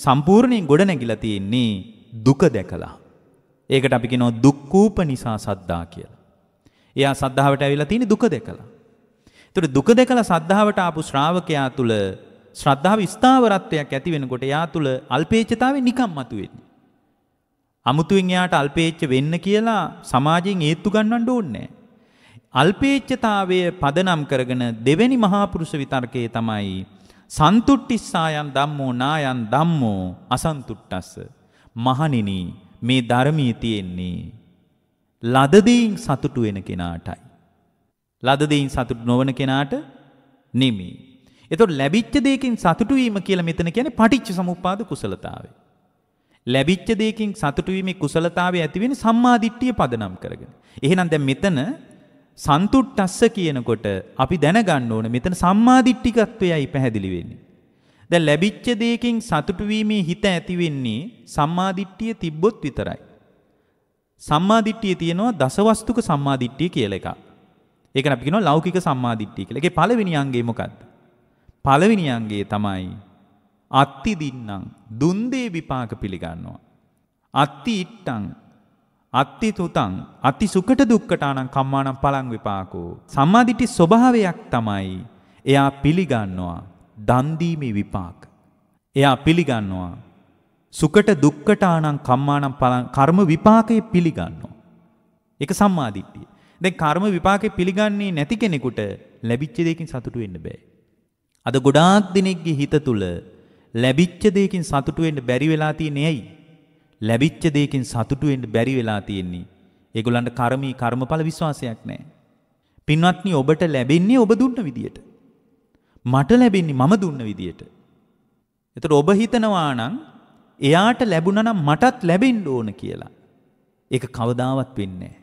සම්පූර්ණයෙන් ගොඩ නැගිලා තියෙන්නේ දුක දැකලා. ඒකට අපි කියනවා දුක්ඛූප නිසා සද්දා කියලා. එයා සද්ධාවට ඇවිල්ලා තියෙන දුක දැකලා. ඒතකොට දුක දැකලා සද්ධාවට ආපු ශ්‍රාවකයා තුල ශ්‍රද්ධාව ස්ථාවරත්වයක් ඇති වෙනකොට එයා තුල අල්පේච්ඡතාවේ නිකම් මතුවෙන්නේ. අමුතුවෙන් එයාට අල්පේච්ඡ වෙන්න කියලා සමාජයෙන් ඒත්තු ගන්නන්න ඕනේ අල්පේච්ඡතාවය පදනම් කරගෙන දෙවෙනි මහා පුරුෂ විතර්කයේ තමයි සන්තුට්ටිස්සායන් දම්මෝ නායන් දම්මෝ අසන්තුට්ටස්ස. මහනින මේ ධර්මී තියෙන්නේ. ලදදීන් සතුටු වෙන කෙනාටයි. ලදදීන් සතුට නොවන කෙනාට නෙමේ. එතොට ලැබිච්ච දෙයකින් සතුටුවීම කියල මෙතන කියන පටිච්ච සමුපාද කුසලතාවේ. ලැබිච්ච දෙයකින් සතුටුවීම කුසලතාවේ ඇතිවෙන සම්මාධිට්ටිය පදනම් කරගෙන. එහෙනම් දැ මෙතන සන්තුට්ටස්ස කියනකොට අපි දැනගන්න ඕන මෙතන සම්මාදිට්ටිකත්වයයි පැහැදිලි වෙන්නේ. දැන් ලැබිච්ච දෙයකින් සතුටු වීමේ හිත ඇති වෙන්නේ සම්මාදිට්ඨිය තිබ්බොත් විතරයි. සම්මාදිට්ඨිය තියෙනවා දසවස්තුක සම්මාදිට්ඨිය කියලා එකක්. ඒකන අපි කියනවා ලෞකික සම්මාදිට්ඨිය කියලා. ඒකේ පළවෙනි අංගය මොකක්ද? පළවෙනි අංගය තමයි අත්ති දින්නම් දුන් දේ විපාක පිළිගන්නවා. අත්ති ඉට්ටං අත්ති තුතං අති සුකට දුක්කටානම් කම්මානම් පලං විපාකෝ සම්මාදිටි ස්වභාවයක් තමයි එයා පිළිගන්නවා දන්දීමේ විපාක එයා පිළිගන්නවා සුකට දුක්කටානම් කම්මානම් පලං කර්ම විපාකය පිළිගන්නවා එක සම්මාදිට්ඨිය දැන් කර්ම විපාකේ පිළිගන්නේ නැති කෙනෙකුට ලැබිච්ච දෙයකින් සතුටු වෙන්න බෑ අද ගොඩාක් දිනෙකගේ හිත තුල ලැබිච්ච දෙයකින් සතුටු වෙන්න බැරි වෙලා තියෙන්නේ ඇයි ලැබිච්ච දෙයකින් සතුටු වෙන්න බැරි වෙලා තියෙන්නේ. ඒගොල්ලන්ට කර්මී කර්මඵල විශ්වාසයක් නැහැ. පින්වත්නි ඔබට ලැබෙන්නේ ඔබ දුන්න විදියට. මට ලැබෙන්නේ මම දුන්න විදියට. එතකොට ඔබ හිතනවා නම් එයාට ලැබුණා නම් මටත් ලැබෙන්න ඕන කියලා. ඒක කවදාවත් වෙන්නේ නැහැ.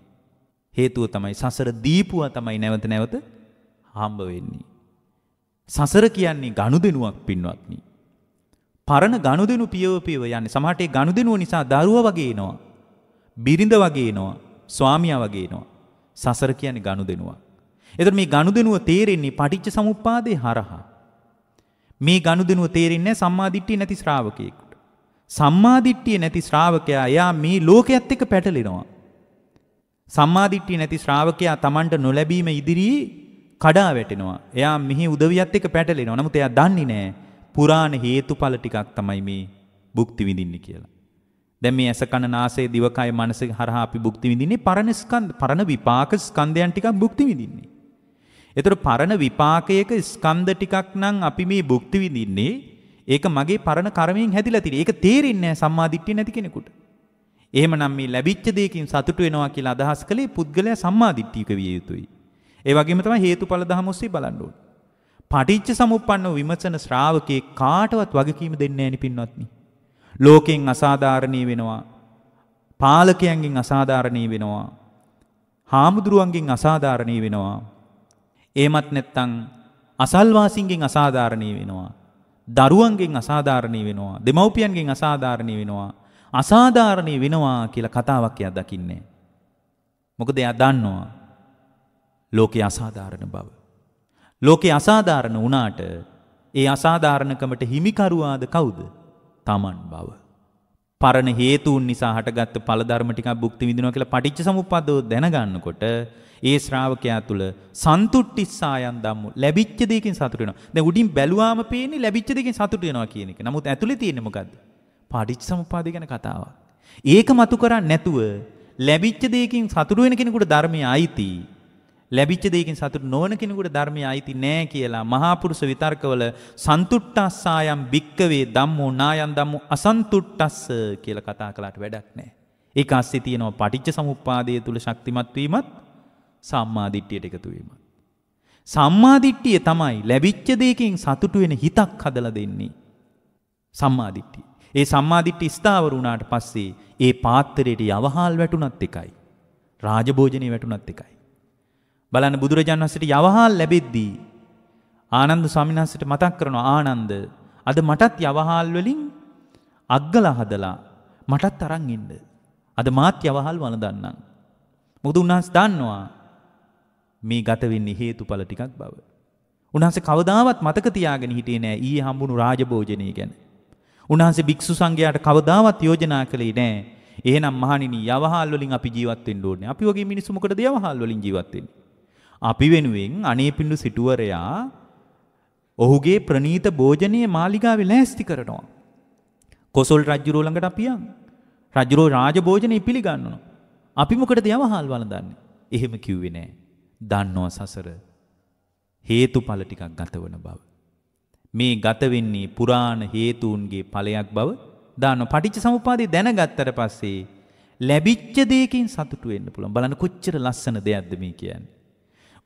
හේතුව තමයි සසර දීපුවා තමයි නැවත නැවත හම්බ වෙන්නේ. සසර කියන්නේ ගනුදෙනුවක් පින්වත්නි. පරණ ගනුදෙනු පියවපියව යන්නේ. සමහරට ඒ ගනුදෙනුව නිසා දරුවා වගේ එනවා. බිරිඳ වගේ එනවා. ස්වාමියා වගේ එනවා. සසර කියන්නේ ගනුදෙනුවක්. එතකොට මේ ගනුදෙනුව තේරෙන්නේ පටිච්ච සමුප්පාදේ හරහා. මේ ගනුදෙනුව තේරෙන්නේ සම්මාදිට්ඨිය නැති ශ්‍රාවකයෙකුට. සම්මාදිට්ඨිය නැති ශ්‍රාවකයා එයා මේ ලෝකයේත් එක්ක පැටලෙනවා. සම්මාදිට්ඨිය නැති ශ්‍රාවකයා Tamanට නොලැබීම ඉදිරියේ කඩා වැටෙනවා. එයා මෙහි උදවියත් එක්ක පැටලෙනවා. නමුත් එයා දන්නේ නැහැ පුරාණ හේතුඵල ටිකක් තමයි මේ භුක්ති විඳින්නේ කියලා. දැන් මේ ඇස කන නාසය දිවකය මනස හරහා අපි භුක්ති විඳින්නේ පරණ ස්කන්ධ පරණ විපාක ස්කන්ධයන් ටිකක් භුක්ති විඳින්නේ. ඒතර පරණ විපාකයක ස්කන්ධ ටිකක් නම් අපි මේ භුක්ති විඳින්නේ ඒක මගේ පරණ කර්මයෙන් හැදිලා තියෙන. ඒක තේරෙන්නේ නැහැ සම්මාදිට්ඨිය නැති කෙනෙකුට. එහෙමනම් මේ ලැබිච්ච දෙයකින් සතුටු වෙනවා කියලා අදහස් කළේ පුද්ගලයා සම්මාදිට්ඨියක විය යුතුයි. ඒ වගේම තමයි හේතුඵල ධහම ඔස්සේ බලන්න ඕනේ. පටිච්ච සමුපන්න විමසන ශ්‍රාවකයේ කාටවත් වගකීම දෙන්නේ නැණි පින්වත්නි. ලෝකයෙන් අසාධාරණී වෙනවා. පාලකයන්ගෙන් අසාධාරණී වෙනවා. හාමුදුරුවන්ගෙන් අසාධාරණී වෙනවා. එහෙමත් නැත්නම් අසල්වාසීන්ගෙන් අසාධාරණී වෙනවා. දරුවන්ගෙන් අසාධාරණී වෙනවා. දෙමව්පියන්ගෙන් අසාධාරණී වෙනවා. අසාධාරණී වෙනවා කියලා කතාවක් එයා දකින්නේ. මොකද එයා දන්නවා ලෝකේ අසාධාරණ බව. ලෝකේ අසාධාරණ වුණාට ඒ අසාධාරණකමට හිමිකරුවාද කවුද? Taman බව. පරණ හේතුන් නිසා හටගත්තු ඵල ධර්ම ටිකක් භුක්ති විඳිනවා කියලා පටිච්ච සමුප්පාදව දැනගන්නකොට ඒ ශ්‍රාවකයා තුල සන්තුට්ටිස්සායන් දම්මු ලැබිච්ච දෙයකින් සතුට වෙනවා. දැන් උඩින් බැලුවාම පේන්නේ ලැබිච්ච දෙයකින් සතුට වෙනවා කියන එක. නමුත් ඇතුලේ තියෙන්නේ මොකද්ද? පාටිච්චසමුපාද ගැන කතාවක්. ඒක මතු කරන්නේ නැතුව ලැබිච්ච දෙයකින් සතුට වෙන කෙනෙකුට ධර්මයේ අයිති ලැබිච්ච දෙයකින් සතුට නොවන කෙනෙකුට ධර්මය අයිති නෑ කියලා මහා පුරුෂ විතර්කවල සන්තුට්ටස්සායම් භික්කවේ ධම්මෝ නායන් ධම්මෝ අසන්තුට්ටස්ස කියලා කතා කළාට වැඩක් නෑ. ඒක ASCII තියෙනවා පටිච්ච සමුප්පාදය තුල ශක්තිමත් වීමත් සම්මා දිට්ඨියට එකතු වීමත්. සම්මා දිට්ඨිය තමයි ලැබිච්ච දෙයකින් සතුටු වෙන හිතක් හදලා දෙන්නේ. සම්මා දිට්ඨිය. ඒ සම්මා දිට්ඨිය ස්ථාවර වුණාට පස්සේ ඒ පාත්‍රයට යවහල් වැටුණත් එකයි. රාජභෝජනේ වැටුණත් එකයි. බලන්න බුදුරජාන් වහන්සේට යවහල් ලැබෙද්දී ආනන්ද ස්වාමීන් වහන්සේට මතක් කරනවා ආනන්ද අද මටත් යවහල් වලින් අග්ගලා හදලා මටත් අරන් ඉන්න. අද මාත් යවහල් වළඳන්නම්. මොකද උන්වහන්සේ දන්නවා මේ ගත වෙන්නේ හේතුඵල ටිකක් බව. උන්වහන්සේ කවදාවත් මතක තියාගෙන හිටියේ නෑ ඊයේ හම්බුණු රාජභෝජනය ගැන. උන්වහන්සේ භික්ෂු සංඝයාට කවදාවත් යෝජනා කළේ නෑ. එහෙනම් මහණෙනි යවහල් වලින් අපි ජීවත් වෙන්න ඕනේ. අපි වගේ මිනිස්සු මොකටද යවහල් වලින් ජීවත් වෙන්නේ? අපි වෙනුවෙන් අනේ පිඬු සිටුවරයා ඔහුගේ ප්‍රනීත භෝජනය මාලිගාවේ ලෑස්ති කරනවා. කොසොල් රජුරෝ ළඟට අපි යන්. රජුරෝ රාජභෝජනය පිළිගන්නවා. අපි මොකටද යවහල් වළඳන්නේ? එහෙම කිව්වේ නෑ. දන්නව සසර හේතුඵල ටිකක් ගතවන බව. මේ ගත වෙන්නේ පුරාණ හේතුන්ගේ ඵලයක් බව දාන පටිච්ච සමුපාදේ දැනගත්තට පස්සේ ලැබිච්ච දෙයකින් සතුටු වෙන්න පුළුවන්. බලන්න කොච්චර ලස්සන දෙයක්ද මේ කියන්නේ.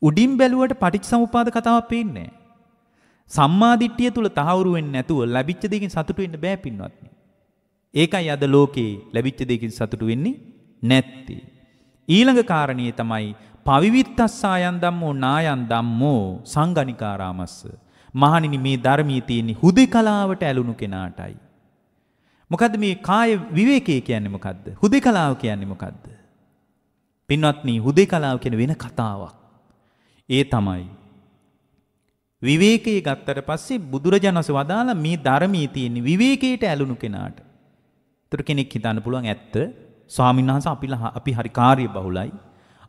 උඩින් බැලුවට පටිච්ච සමුපාද කතාවක් පේන්නේ සම්මාදිට්ඨිය තුල තහවුරු වෙන්නේ නැතුව ලැබිච්ච දෙකින් සතුටු වෙන්න බෑ පින්වත්නි. ඒකයි අද ලෝකේ ලැබිච්ච දෙකින් සතුටු වෙන්නේ නැත්තේ. ඊළඟ කාරණේ තමයි පවිවිත්තස්සායන් ධම්මෝ නායන් ධම්මෝ සංගණිකාරාමස්ස. මහණෙනි මේ ධර්මයේ තියෙන හුදේකලාවට ඇලුණු කෙනාටයි. මොකද්ද මේ කාය විවේකයේ කියන්නේ මොකද්ද? හුදේකලාව කියන්නේ මොකද්ද? පින්වත්නි හුදේකලාව කියන වෙන කතාවක්. ඒ තමයි. විවේකයේ ගත්තට පස්සේ බුදුරජාණන්ස වදාලා මේ ධර්මයේ තියෙන විවේකයට ඇලුණු කෙනාට. ඒතර කෙනෙක් හිතන්න පුළුවන් ඇත්ත ස්වාමීන් වහන්සේ අපි අපි හරි කාර්ය බහුලයි.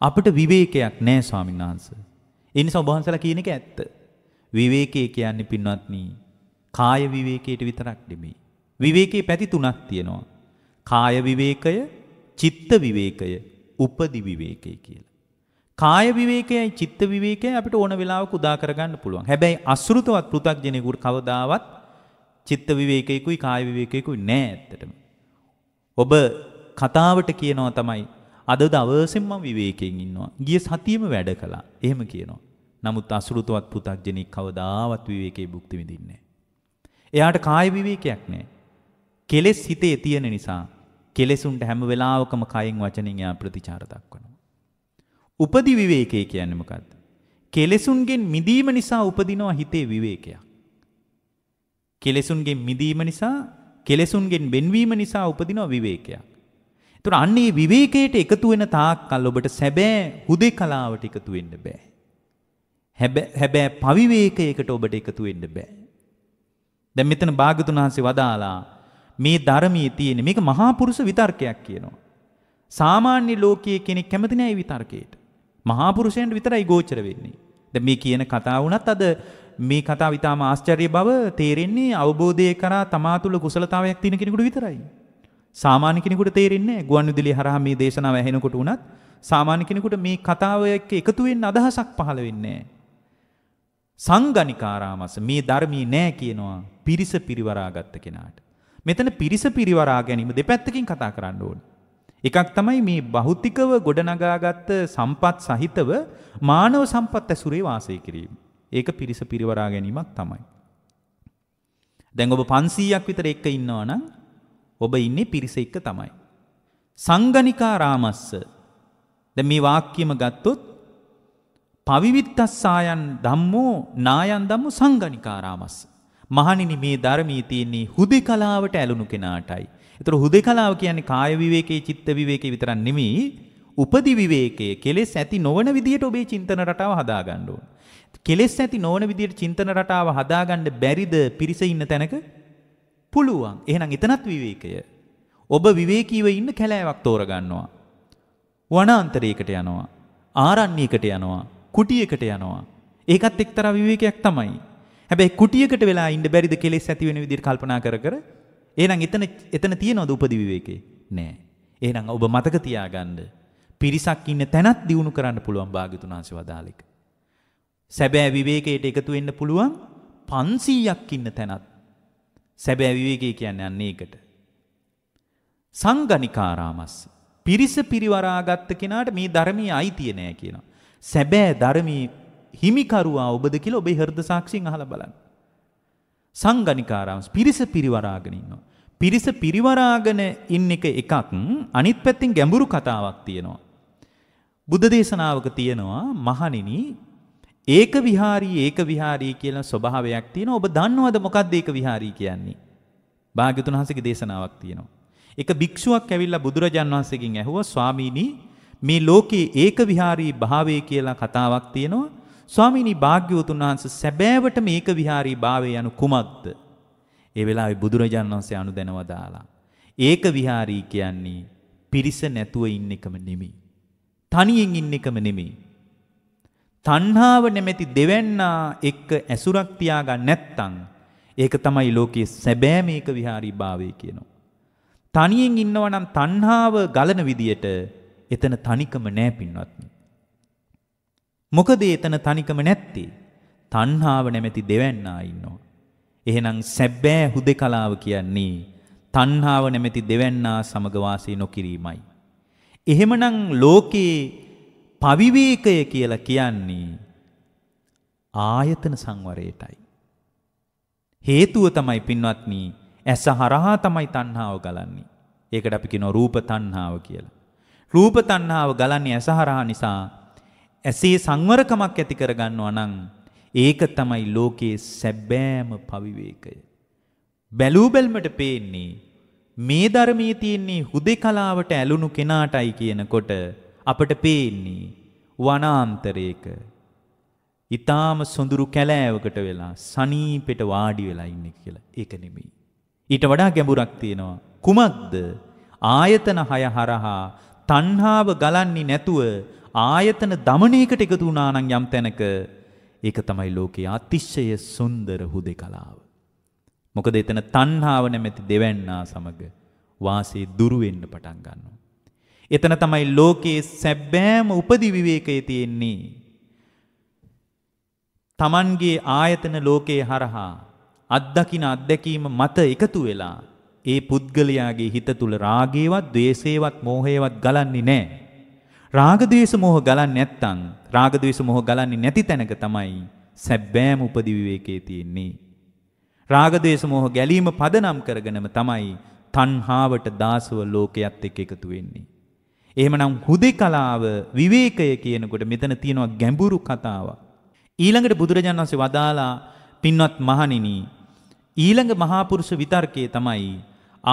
අපිට විවේකයක් නැහැ ස්වාමීන් වහන්සේ. ඒ නිසා ඔබ වහන්සලා කියන එක ඇත්ත. විවේකයේ කියන්නේ පින්වත්නි කාය විවේකයට විතරක් නෙමෙයි. විවේකයේ පැති තුනක් තියෙනවා. කාය විවේකය, චිත්ත විවේකය, උපදි විවේකය කියලා. කාය විවේකයයි චිත්ත විවේකයයි අපිට ඕන වෙලාවක උදා කරගන්න පුළුවන්. හැබැයි අසෘතවත් පෘථග්ජනෙකුට කවදාවත් චිත්ත විවේකයකුයි කාය විවේකයකුයි නෑ ඇත්තටම. ඔබ කතාවට කියනවා තමයි අද දවසෙන් මම විවේකයෙන් ඉන්නවා. ගිය සතියෙම වැඩ කළා. එහෙම කියනවා. නමුත් අසෘතවත් පෘථග්ජනෙක් කවදාවත් විවේකයේ භුක්ති විඳින්නේ එයාට කාය විවේකයක් නෑ. කෙලෙස් හිතේ තියෙන නිසා කෙලෙසුන්ට හැම වෙලාවකම කයෙන් වචනින් එයා ප්‍රතිචාර දක්වනවා. උපදි විවේකය කියන්නේ මොකද්ද? කෙලෙසුන්ගෙන් මිදීම නිසා උපදිනවා හිතේ විවේකයක්. කෙලෙසුන්ගෙන් මිදීම නිසා කෙලෙසුන්ගෙන් වෙන්වීම නිසා උපදිනවා විවේකයක්. ඒතර අන්නේ විවේකයට එකතු වෙන තාක්කල් ඔබට සැබෑ හුදේකලාවට එකතු වෙන්න බෑ. හැබැයි පවිවේකයකට ඔබට එකතු වෙන්න බෑ. දැන් මෙතන භාගතුන් වහන්සේ වදාලා මේ ධර්මයේ තියෙන මේක මහා පුරුෂ විතර්කයක් කියනවා. සාමාන්‍ය ලෝකයේ කෙනෙක් කැමති නැහැ විතර්කයට. මහාපුරුෂයන්ට විතරයි ගෝචර වෙන්නේ. ද මේ කියන කතා වුණත් අද මේ කතා විතාම ආශ්චර්ය බව තේරෙන්නේ අවබෝධය කරා තමා තුළ කුසලතාවයක් තියෙන කෙනෙකුට විතරයි. සාමාන්‍ය කෙනෙකුට තේරෙන්නේ ගුවන් විදුලිය හරහා මේ දේශනාව ඇහෙනකොට වුණත් සාමාන්‍ය කෙනෙකුට මේ කතාව එක්ක එකතු වෙන්න අදහසක් පහළ වෙන්නේ නැහැ. සංගණිකාරාමස මේ ධර්මී නෑ කියනවා පිරිස පිරිවරාගත්ත කෙනාට. මෙතන පිරිස පිරිවරා ගැනීම දෙපැත්තකින් කතා කරන්න ඕනේ. එකක් තමයි මේ භෞතිකව ගොඩනගාගත්ත සම්පත් සහිතව මානව සම්පත් ඇසුරේ වාසය කිරීම. ඒක පිරිස පිරිවරා ගැනීමක් තමයි. දැන් ඔබ 500ක් විතර එක්ක ඉන්නවා නම් ඔබ ඉන්නේ පිරිස එක්ක තමයි. සංගණිකා රාමස්ස. දැන් මේ වාක්‍යෙම ගත්තොත් පවිවිත්තස්සායන් ධම්මෝ නායන් ධම්මෝ සංගණිකා රාමස්ස. මහණෙනි මේ ධර්මයේ තියෙන්නේ හුදෙකලාවට ඇලුණු කෙනාටයි. ඒතර හුදේකලාව කියන්නේ කාය විවේකයේ චිත්ත විවේකයේ විතරක් නෙමෙයි උපදි විවේකයේ කෙලෙස් ඇති නොවන විදියට ඔබේ චින්තන රටාව හදාගන්න ඕන. කෙලෙස් ඇති නොවන විදියට චින්තන රටාව හදාගන්න බැරිද පිරිස ඉන්න තැනක? පුළුවන්. එහෙනම් එතනත් විවේකය. ඔබ විවේකීව ඉන්න කැලෑවක් තෝරගන්නවා. වනාන්තරයකට යනවා. ආරණ්‍යයකට යනවා. කුටියකට යනවා. ඒකත් එක්තරා විවේකයක් තමයි. හැබැයි කුටියකට වෙලා ඉන්න බැරිද කෙලෙස් ඇති වෙන විදිහට කල්පනා කර කර එහෙනම් එතන එතන තියනවද උපදි විවේකේ? නෑ. එහෙනම් ඔබ මතක තියාගන්න පිරිසක් ඉන්න තැනත් දිනු කරන්න පුළුවන් භාග්‍යතුන් වහන්සේ වදාළේක. සැබෑ විවේකයට එකතු වෙන්න පුළුවන් 500ක් ඉන්න තැනත් සැබෑ විවේකය කියන්නේ අන්න ඒකට. සංගණිකාරාමස් පිරිස පිරිවරාගත්ත කෙනාට මේ ධර්මයේ අයිතිය නෑ කියනවා. සැබෑ ධර්මයේ හිමිකරුවා ඔබද කියලා ඔබේ හෘද සාක්ෂියෙන් අහලා බලන්න. සංගණිකාරාමස් පිරිස පිරිවරාගෙන ඉන්නවා. පිරිස පිරිවරාගෙන ඉන්න එක එකක් අනිත් පැත්තෙන් ගැඹුරු කතාවක් තියෙනවා. බුද්ධ දේශනාවක තියෙනවා මහණෙනි ඒක විහාරී ඒක විහාරී කියලා ස්වභාවයක් තියෙනවා. ඔබ දන්නවද මොකක්ද ඒක විහාරී කියන්නේ? භාග්‍යතුන් වහන්සේගේ දේශනාවක් තියෙනවා. එක භික්ෂුවක් ඇවිල්ලා බුදුරජාන් වහන්සේගෙන් ඇහුවා ස්වාමීනි මේ ලෝකේ ඒක විහාරී භාවය කියලා කතාවක් තියෙනවා. ස්වාමීනි භාග්‍යවතුන් වහන්සේ සැබෑවට මේක විහාරී භාවය යනු කුමක්ද? ඒ වෙලාවේ බුදුරජාණන් වහන්සේ අනුදැනව දාලා. ඒක විහාරී කියන්නේ පිරිස නැතුව ඉන්න එකම නෙමෙයි. තනියෙන් ඉන්න එකම නෙමෙයි. තණ්හාව නැමැති දෙවන්නා එක්ක ඇසුරක් තියාගන්න නැත්නම් ඒක තමයි ලෝකයේ සැබෑම ඒක විහාරී භාවය කියනවා. තනියෙන් ඉන්නවා නම් තණ්හාව ගලන විදියට එතන තනිකම නෑ පින්වත්නි. මොකද එතන තනිකම නැත්තේ? තණ්හාව නැමැති දෙවන්නා ඉන්නවා. එහෙනම් සැබෑ හුදකලාව කියන්නේ තණ්හාව නැමැති දෙවැන්නා සමග වාසය නොකිරීමයි. එහෙමනම් ලෝකේ පවිවේකය කියලා කියන්නේ ආයතන සංවරයටයි. හේතුව තමයි පින්වත්නි ඇස හරහා තමයි තණ්හාව ගලන්නේ. ඒකට අපි කියනවා රූප තණ්හාව කියලා. රූප තණ්හාව ගලන්නේ ඇස හරහා නිසා ඇසේ සංවරකමක් ඇති කරගන්නවා නම් ඒක තමයි ලෝකයේ සැබෑම පවිවේකය. බැලූ බැල්මට පේන්නේ මේ ධර්මයේ තියෙන්නේ හුදේකලාවට ඇලුණු කෙනාටයි කියනකොට අපට පේන්නේ වනාන්තරයක ඊටාම සොඳුරු කැලෑවකට වෙලා සනීපෙට වාඩි වෙලා ඉන්නේ කියලා. ඒක නෙමෙයි. ඊට වඩා ගැඹුරක් තියෙනවා. කුමක්ද? ආයතන හය හරහා තණ්හාව ගලන්නේ නැතුව ආයතන দমনයකට එකතු වුණා නම් යම් තැනක ඒක තමයි ලෝකයේ අතිශය සුන්දර හුදෙකලාව. මොකද එතන තණ්හාව නැමැති දෙවැන්නා සමග වාසයේ දුරු වෙන්න පටන් ගන්නවා. එතන තමයි ලෝකයේ සැබෑම උපදි විවේකයේ තියෙන්නේ. Tamanගේ ආයතන ලෝකයේ හරහා අත්දකින අත්දැකීම මත එකතු වෙලා ඒ පුද්ගලයාගේ හිත තුල රාගේවත්, ద్వේෂේවත්, මෝහේවත් ගලන්නේ නැහැ. රාගදේශ මොහ ගලන්නේ නැත්තම් රාගදේශ මොහ ගලන්නේ නැති තැනක තමයි සැබෑම උපදි විවේකයේ තියෙන්නේ. රාගදේශ මොහ ගැලීම පදනම් කරගෙනම තමයි තණ්හාවට දාසව ලෝකයේත් එක්ක එකතු වෙන්නේ. එහෙමනම් හුදේකලාව විවේකය කියනකොට මෙතන තියෙනවා ගැඹුරු කතාවක්. ඊළඟට බුදුරජාණන් වහන්සේ වදාලා පින්වත් මහණෙනි ඊළඟ මහා පුරුෂ විතර්කයේ තමයි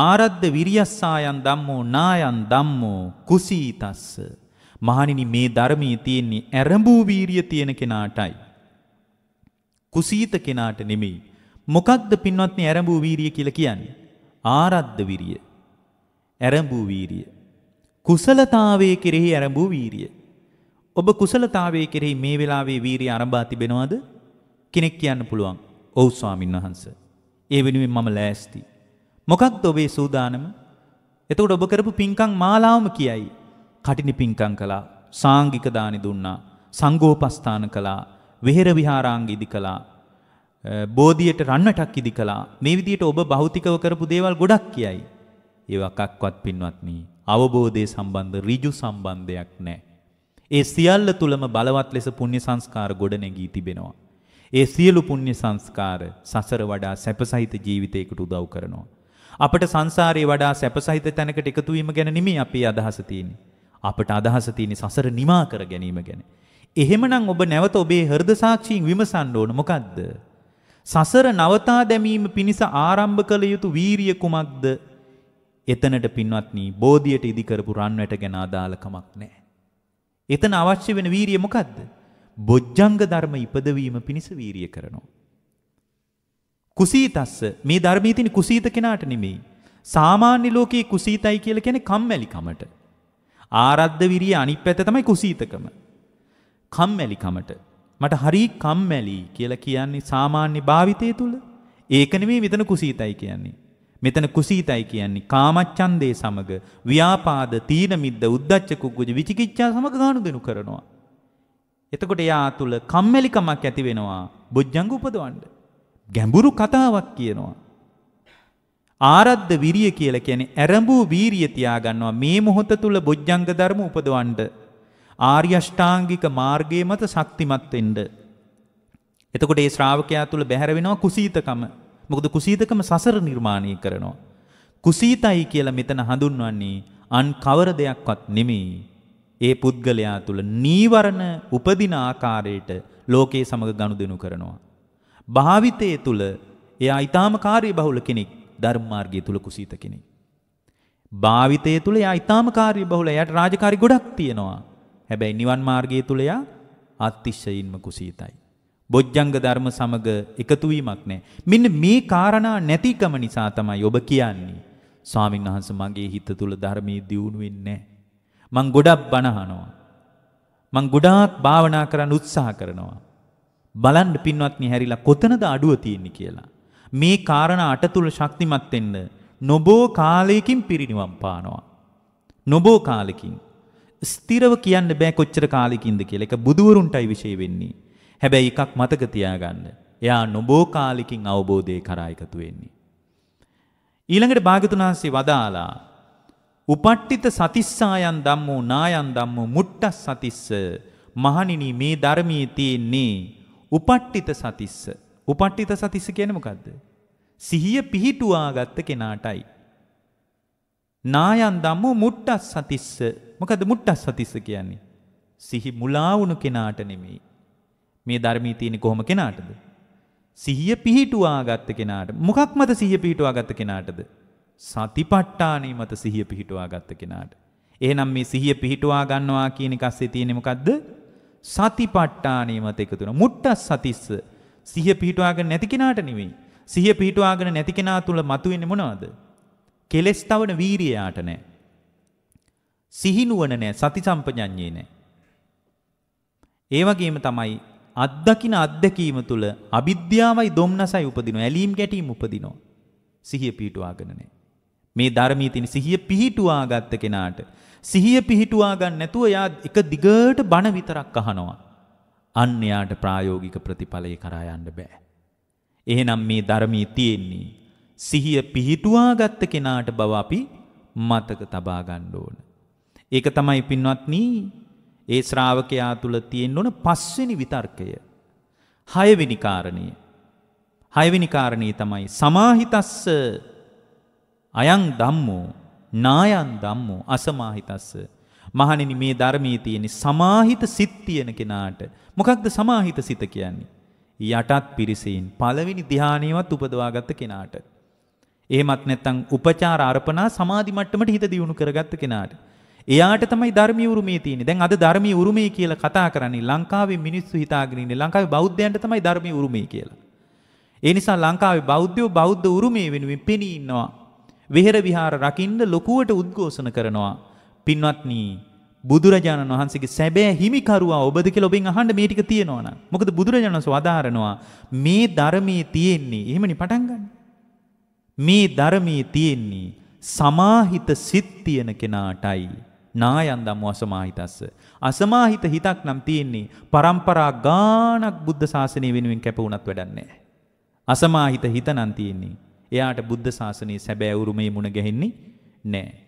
ආරද්ද විරියස්සායන් ධම්මෝ නායන් ධම්මෝ කුසීතස්ස මහණෙනි මේ ධර්මයේ තියෙන්නේ ඇරඹූ වීරිය තියෙන කෙනාටයි. කුසීත කෙනාට නෙමෙයි. මොකක්ද පින්වත්නි ඇරඹූ වීරිය කියලා කියන්නේ? ආරද්ධ විරිය. ඇරඹූ වීරිය. කුසලතාවයේ කෙරෙහි ඇරඹූ වීරිය. ඔබ කුසලතාවයේ කෙරෙහි මේ වෙලාවේ වීරිය ආරම්භා තිබෙනවද? කෙනෙක් කියන්න පුළුවන්. ඔව් ස්වාමින් වහන්සේ. ඒ වෙනුවෙන් මම ලෑස්ති. මොකක්ද ඔබේ සූදානම? එතකොට ඔබ කරපු පින්කම් මාලාවම කියයි. කටිනි පිංකම් කළා, සාංගික දානි දුන්නා, සංඝෝපස්ථාන කළා, විහෙර විහාරාංග ඉදි කළා, බෝධියට රන්වැටක් ඉදි කළා. මේ විදිහට ඔබ භෞතිකව කරපු දේවල් ගොඩක් කියයි. ඒවකක්වත් පින්වත්නි, අවබෝධයේ සම්බන්ධ ඍජු සම්බන්ධයක් නැහැ. ඒ සියල්ල තුලම බලවත් ලෙස පුණ්‍ය සංස්කාර ගොඩනැගී තිබෙනවා. ඒ සියලු පුණ්‍ය සංස්කාර සසර වඩා සැපසහිත ජීවිතයකට උදව් කරනවා. අපට සංසාරේ වඩා සැපසහිත තැනකට එකතු වීම ගැන නෙමෙයි අපේ අදහස තියෙන්නේ. අපට අදහස තියෙන සසර නිමා කර ගැනීම ගැන. එහෙමනම් ඔබ නැවත ඔබේ හෘද සාක්ෂියෙන් විමසන්න ඕන මොකද්ද? සසර නවතා දැමීම පිණිස ආරම්භ කළ යුතු වීරිය කුමක්ද? එතනට පින්වත්නි බෝධියට ඉදි කරපු රන්වැට ගැන අදාළ කමක් නැහැ. එතන අවශ්‍ය වෙන වීරිය මොකද්ද? බොජ්ජංග ධර්ම ඉපදවීම පිණිස වීරිය කරනවා. කුසීතස්ස මේ ධර්මයේ තියෙන කුසීත කෙනාට නෙමෙයි. සාමාන්‍ය ලෝකයේ කුසීතයි කියලා කියන්නේ කම්මැලිකමට. ආරද්ධ විරිය අනිත් පැත්ත තමයි කුසීතකම. කම්මැලිකමට. මට හරි කම්මැලි කියලා කියන්නේ සාමාන්‍ය භාවිතය තුල. ඒක නෙමෙයි මෙතන කුසීතයි කියන්නේ. මෙතන කුසීතයි කියන්නේ කාමච්ඡන්දේ සමග ව්‍යාපාද තීන මිද්ද උද්දච්ච කුග්ගුජ විචිකිච්ඡා සමග ගනුදෙනු කරනවා. එතකොට එයා තුල කම්මැලිකමක් ඇති වෙනවා. බොජ්ජංග උපදවන්න. ගැඹුරු කතාවක් කියනවා. ආරද්ධ විරිය කියලා කියන්නේ ඇරඹූ වීරිය තියාගන්නවා මේ මොහොත තුල බොජ්ජංග ධර්ම උපදවන්න ආර්ය අෂ්ටාංගික මාර්ගයේ මත ශක්තිමත් වෙන්න එතකොට ඒ ශ්‍රාවකයා තුල බැහැර වෙනවා කුසීතකම මොකද කුසීතකම සසර නිර්මාණය කරනවා කුසීතයි කියලා මෙතන හඳුන්වන්නේ අන් කවර දෙයක්වත් නෙමෙයි ඒ පුද්ගලයා තුල නීවරණ උපදින ආකාරයට ලෝකයේ සමග ගනුදෙනු කරනවා භාවිතයේ තුල එයා ඊටාම කාර්ය බහුල කෙනෙක් ධර්මාර්ගය තුල කුසීත කෙනෙක්. භාවිතය තුල එයා ඊටාම කාර්ය බහුල එයාට රාජකාරි ගොඩක් තියෙනවා. හැබැයි නිවන් මාර්ගය තුල එයා අතිශයින්ම කුසීතයි. බොජ්ජංග ධර්ම සමග එකතු වීමක් නැහැ. මෙන්න මේ காரணා නැතිකම නිසා තමයි ඔබ කියන්නේ. ස්වාමීන් වහන්සේ මගේ හිත තුල ධර්මයේ දියුණු වෙන්නේ මං ගොඩක් බණ අහනවා. මං ගොඩාක් භාවනා කරන්න උත්සාහ කරනවා. බලන්න පින්වත්නි හැරිලා කොතනද අඩුව තියෙන්නේ කියලා. මේ කාරණාට තුළ ශක්තිමත් වෙන්න නොබෝ කාලයකින් පිරිනිවන් පානවා. නොබෝ කාලෙකින් ස්ථිරව කියන්න බෑ කොච්චර කාලෙකින්ද කියලා. ඒක බුදුවරුන්ටයි විශේෂ වෙන්නේ. හැබැයි එකක් මතක තියාගන්න. එයා නොබෝ කාලෙකින් අවබෝධය කරා එකතු වෙන්නේ. ඊළඟට භාගතුන් වහන්සේ වදාලා උපට්ඨිත සතිස්සායන් ධම්මෝ නායන් ධම්මෝ මුට්ටස් සතිස්ස මහණෙනි මේ ධර්මයේ තියෙන්නේ උපට්ඨිත සතිස්ස උපට්ඨිත සතිස්ස කියන්නේ මොකද්ද? සිහිය පිහිටුවා ගත්ත කෙනාටයි. නායන් දම්මු මුට්ටස් සතිස්ස. මොකද මුට්ටස් සතිස්ස කියන්නේ? සිහි මුලා වුණු කෙනාට නෙමෙයි. මේ ධර්මයේ තියෙන්නේ කොහොම කෙනාටද? සිහිය පිහිටුවා ගත්ත කෙනාට. මොකක් මත සිහිය පිහිටුවා ගත්ත කෙනාටද? සතිපට්ඨානෙ මත සිහිය පිහිටුවා ගත්ත කෙනාට. එහෙනම් මේ සිහිය පිහිටුවා ගන්නවා කියන එකස්සේ තියෙන්නේ මොකද්ද? සතිපට්ඨානෙ මත එකතුන. මුට්ටස් සතිස්ස සිහිය පිහිටවාගෙන නැති කෙනාට නෙවෙයි. සිහිය පිහිටවාගෙන නැති කෙනා තුල මතුවෙන්නේ මොනවද? කෙලෙස් තවන වීරියාට නෑ. සිහිනුවන නෑ සති සම්පජඤ්ඤේ නෑ. ඒ වගේම තමයි අත්දකින අත්දැකීම තුල අවිද්‍යාවයි දොම්නසයි උපදිනවා. ඇලීම් ගැටීම් උපදිනවා. සිහිය පිහිටුවාගෙන නැහැ. මේ ධර්මයේ තියෙන සිහිය පිහිටුවා ගත්ත කෙනාට සිහිය පිහිටුවා ගන්න නැතුව එයා එක දිගට බණ විතරක් අහනවා. අන්න එයාට ප්‍රායෝගික ප්‍රතිඵලේ කරා යන්න බෑ. එහෙනම් මේ ධර්මයේ තියෙන්නේ සිහිය පිහිටුවාගත්ත කෙනාට බව අපි මතක තබා ගන්න ඕන. ඒක තමයි පින්වත්නි ඒ ශ්‍රාවකයා තුල තියෙන්න ඕන පස්වෙනි විතර්කය. හයවෙනි කාරණේ. හයවෙනි කාරණේ තමයි සමාහිතස්ස අයං ධම්මෝ නායන් ධම්මෝ අසමාහිතස්ස මහණෙනි මේ ධර්මයේ තියෙන සමාහිත සිත් තියෙන කෙනාට මොකක්ද සමාහිත සිත කියන්නේ? යටත් පිරිසෙන් පළවෙනි ධානයවත් උපදවාගත්ත කෙනාට. එහෙමත් නැත්නම් උපචාර අර්පණා සමාධි මට්ටමට හිත දියුණු කරගත්ත කෙනාට. එයාට තමයි ධර්මීය උරුමේ තියෙන්නේ. දැන් අද ධර්මීය උරුමේ කියලා කතා කරන්නේ ලංකාවේ මිනිස්සු හිතාගෙන ඉන්නේ ලංකාවේ බෞද්ධයන්ට තමයි ධර්මීය උරුමේ කියලා. ඒ නිසා ලංකාවේ බෞද්ධයෝ බෞද්ධ උරුමේ වෙනුවෙන් පෙනී ඉන්නවා. විහෙර විහාර රකින්න ලොකුවට උද්ඝෝෂණ කරනවා. පින්වත්නි බුදුරජාණන් වහන්සේගේ සැබෑ හිමිකරුවා ඔබද කියලා ඔබෙන් අහන්න මේ ටික තියෙනවා නම් මොකද බුදුරජාණන් වහන්සේ වදාරනවා මේ ධර්මයේ තියෙන්නේ එහෙමනේ පටන් ගන්න මේ ධර්මයේ තියෙන්නේ සමාහිත සිත් තියෙන කෙනාටයි නායන් දමු අසමාහිතස්ස අසමාහිත හිතක් නම් තියෙන්නේ પરම්පරා ගානක් බුද්ධ ශාසනය වෙනුවෙන් කැප වුණත් වැඩක් නැහැ අසමාහිත හිත නම් තියෙන්නේ එයාට බුද්ධ ශාසනයේ සැබෑ උරුමයේ මුණ ගැහෙන්නේ නැහැ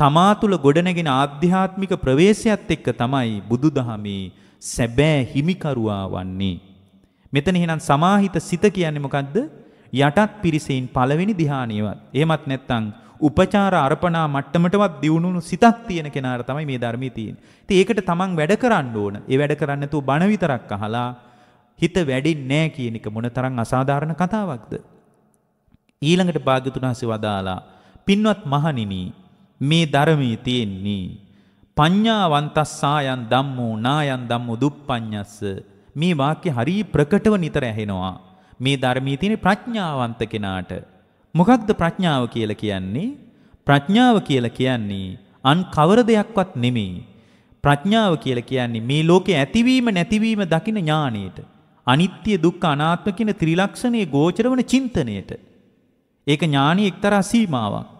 තමා තුළ ගොඩනැගෙන ආධ්‍යාත්මික ප්‍රවේශයත් එක්ක තමයි බුදුදහමේ සැබෑ හිමිකරුවා වන්නේ. මෙතන එහෙනම් සමාහිත සිත කියන්නේ මොකද්ද? යටත් පිරිසෙන් පළවෙනි ධ්‍යානියවත්. එහෙමත් නැත්නම් උපචාර අර්පණා මට්ටමටවත් දියුණුණු සිතක් තියෙන කෙනාට තමයි මේ ධර්මයේ තියෙන්නේ. ඉතින් ඒකට තමන් වැඩ කරන්න ඕන. ඒ වැඩ කරන්නේ නැතුව බණ විතරක් අහලා හිත වැඩින්නේ නැහැ කියන එක මොනතරම් අසාධාරණ කතාවක්ද? ඊළඟට භාග්‍යතුන් හසේ වදාලා පින්වත් මහණෙනි මේ ධර්මයේ තියෙන්නේ පඤ්ඤාවන්තස්සායන් ධම්මෝ නායන් ධම්මෝ දුප්පඤ්ඤස්ස මේ වාක්‍ය හරිය ප්‍රකටව නිතර ඇහෙනවා මේ ධර්මයේ තියෙන ප්‍රඥාවන්ත කෙනාට මොකක්ද ප්‍රඥාව කියලා කියන්නේ ප්‍රඥාව කියලා කියන්නේ අන් කවර දෙයක්වත් නෙමෙයි ප්‍රඥාව කියලා කියන්නේ මේ ලෝකේ ඇතිවීම නැතිවීම දකින ඥාණයට අනිත්‍ය දුක්ඛ අනාත්ම කියන ත්‍රිලක්ෂණයේ ගෝචර වන චින්තනයට ඒක ඥානීය එක්තරා සීමාවක්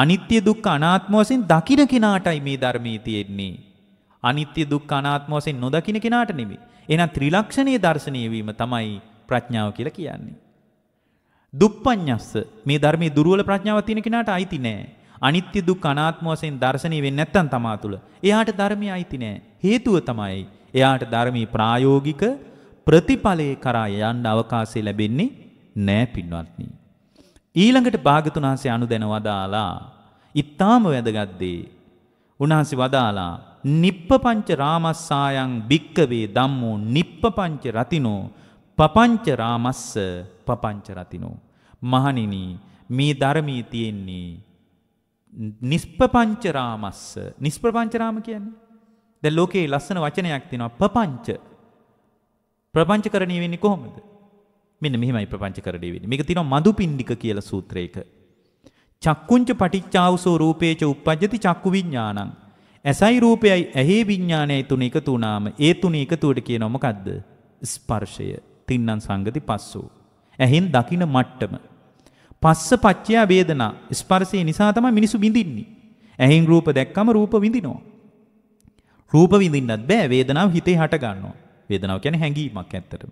අනිත්‍ය දුක්ඛ අනාත්ම වශයෙන් දකින කෙනාටයි මේ ධර්මයේ තියෙන්නේ. අනිත්‍ය දුක්ඛ අනාත්ම වශයෙන් නොදකින කෙනාට නෙමෙයි. එහෙනම් ත්‍රිලක්ෂණයේ දර්ශනය වීම තමයි ප්‍රඥාව කියලා කියන්නේ. දුප්පඤ්ඤස්ස මේ ධර්මයේ දුර්වල ප්‍රඥාවක් තියෙන කෙනාට අයිති නෑ. අනිත්‍ය දුක්ඛ අනාත්ම වශයෙන් දර්ශනය වෙන්නේ නැත්නම් තමා තුල එයාට ධර්මයේ අයිති නෑ. හේතුව තමයි එයාට ධර්මයේ ප්‍රායෝගික ප්‍රතිඵලයේ කරා යන්න අවකාශය ලැබෙන්නේ නෑ පින්වත්නි. ඊළඟට භාගතුනාන්සේ අනුදැන වදාලා ඉත්තාම වැදගත්දේ උන්හන්සි වදාලා නිප්පපංච රාමස්සායන් භික්කවේ දම්මෝ නිප්පපංච රතිනෝ පපංච රාමස්ස පපංච රතිනෝ. මහනිනි මේ ධර්මී තියෙන්නේ නිස්පපංච රාමස්ස නිස්ප්‍රපංච රාම කියන්නේ. දැන් ලෝකේ ලස්සන වචනයක් තියෙනවා ප්‍රපංච. ප්‍රපංචකරණී වෙන්නේ කොහොමද? මෙන්න මෙහෙමයි ප්‍රපංච කරණය වෙන්නේ. මේක තියෙනවා මදුපිණ්ඩික කියලා සූත්‍රයක. චක්කුංච පටිච්චාවසෝ රූපේච උප්පජ්ජති චක්කු විඥානං. ඇසයි රූපයයි ඇහි විඥානයයි තුන එකතු වුණාම ඒ තුන එකතුවට කියනවා මොකද්ද? ස්පර්ශය. තින්නම් සංගති පස්සෝ. ඇහෙන් දකින මට්ටම. පස්ස පච්චයා වේදනා. ස්පර්ශය නිසා තමයි මිනිසු විඳින්නේ. ඇහෙන් රූප දැක්කම රූප විඳිනවා. රූප විඳින්නත් බෑ වේදනාව හිතේ හට ගන්නවා. වේදනාව කියන්නේ හැඟීමක් ඇත්තටම.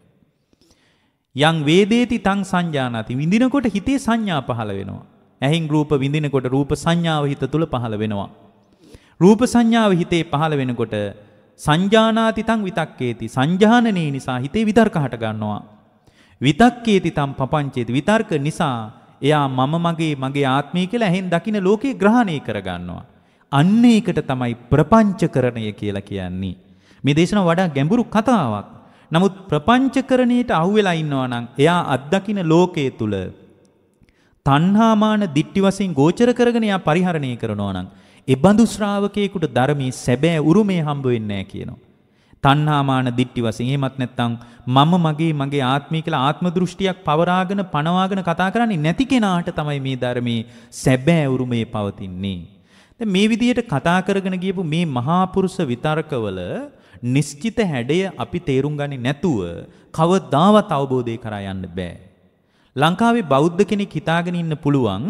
යං වේදේති තං සංජානාති විඳිනකොට හිතේ සංඥා පහළ වෙනවා. ඇහින් රූප විඳිනකොට රූප සංඥාව හිත තුළ පහළ වෙනවා. රූප සංඥාව හිතේ පහළ වෙනකොට සංජානාති තං විතක්කේති සංජානනයේ නිසා හිතේ විතර්ක හට ගන්නවා. විතක්කේති තම් පපංචේති විතර්ක නිසා එයා මම මගේ මගේ ආත්මය කියලා ඇහෙන් දකින ලෝකේ ග්‍රහණය කරගන්නවා. අන්න ඒකට තමයි ප්‍රපංචකරණය කියලා කියන්නේ. මේ දේශන වඩා ගැඹුරු කතාවක්. නමුත් ප්‍රපංචකරණයට අහුවෙලා ඉන්නවා නම් එයා අත්දකින ලෝකයේ තුල තණ්හාමාන දිට්ටි වශයෙන් ගෝචර කරගෙන එයා පරිහරණය කරනවා නම් ඒ බඳු ශ්‍රාවකයෙකුට ධර්මයේ සැබෑ උරුමය හම්බ වෙන්නේ නැහැ කියනවා. තණ්හාමාන දිට්ටි වශයෙන් එහෙමත් නැත්නම් මම මගේ මගේ ආත්මය කියලා ආත්ම දෘෂ්ටියක් පවරාගෙන පනවාගෙන කතා කරන්නේ නැති කෙනාට තමයි මේ ධර්මයේ සැබෑ උරුමය පවතින්නේ. දැන් මේ විදිහට කතා කරගෙන ගියපු මේ මහා පුරුෂ විතර්කවල නිශ්චිත හැඩය අපි තේරුම් ගන්නේ නැතුව කවදාවත් අවබෝධය කරා යන්න බෑ. ලංකාවේ බෞද්ධ කෙනෙක් හිතාගෙන ඉන්න පුළුවන්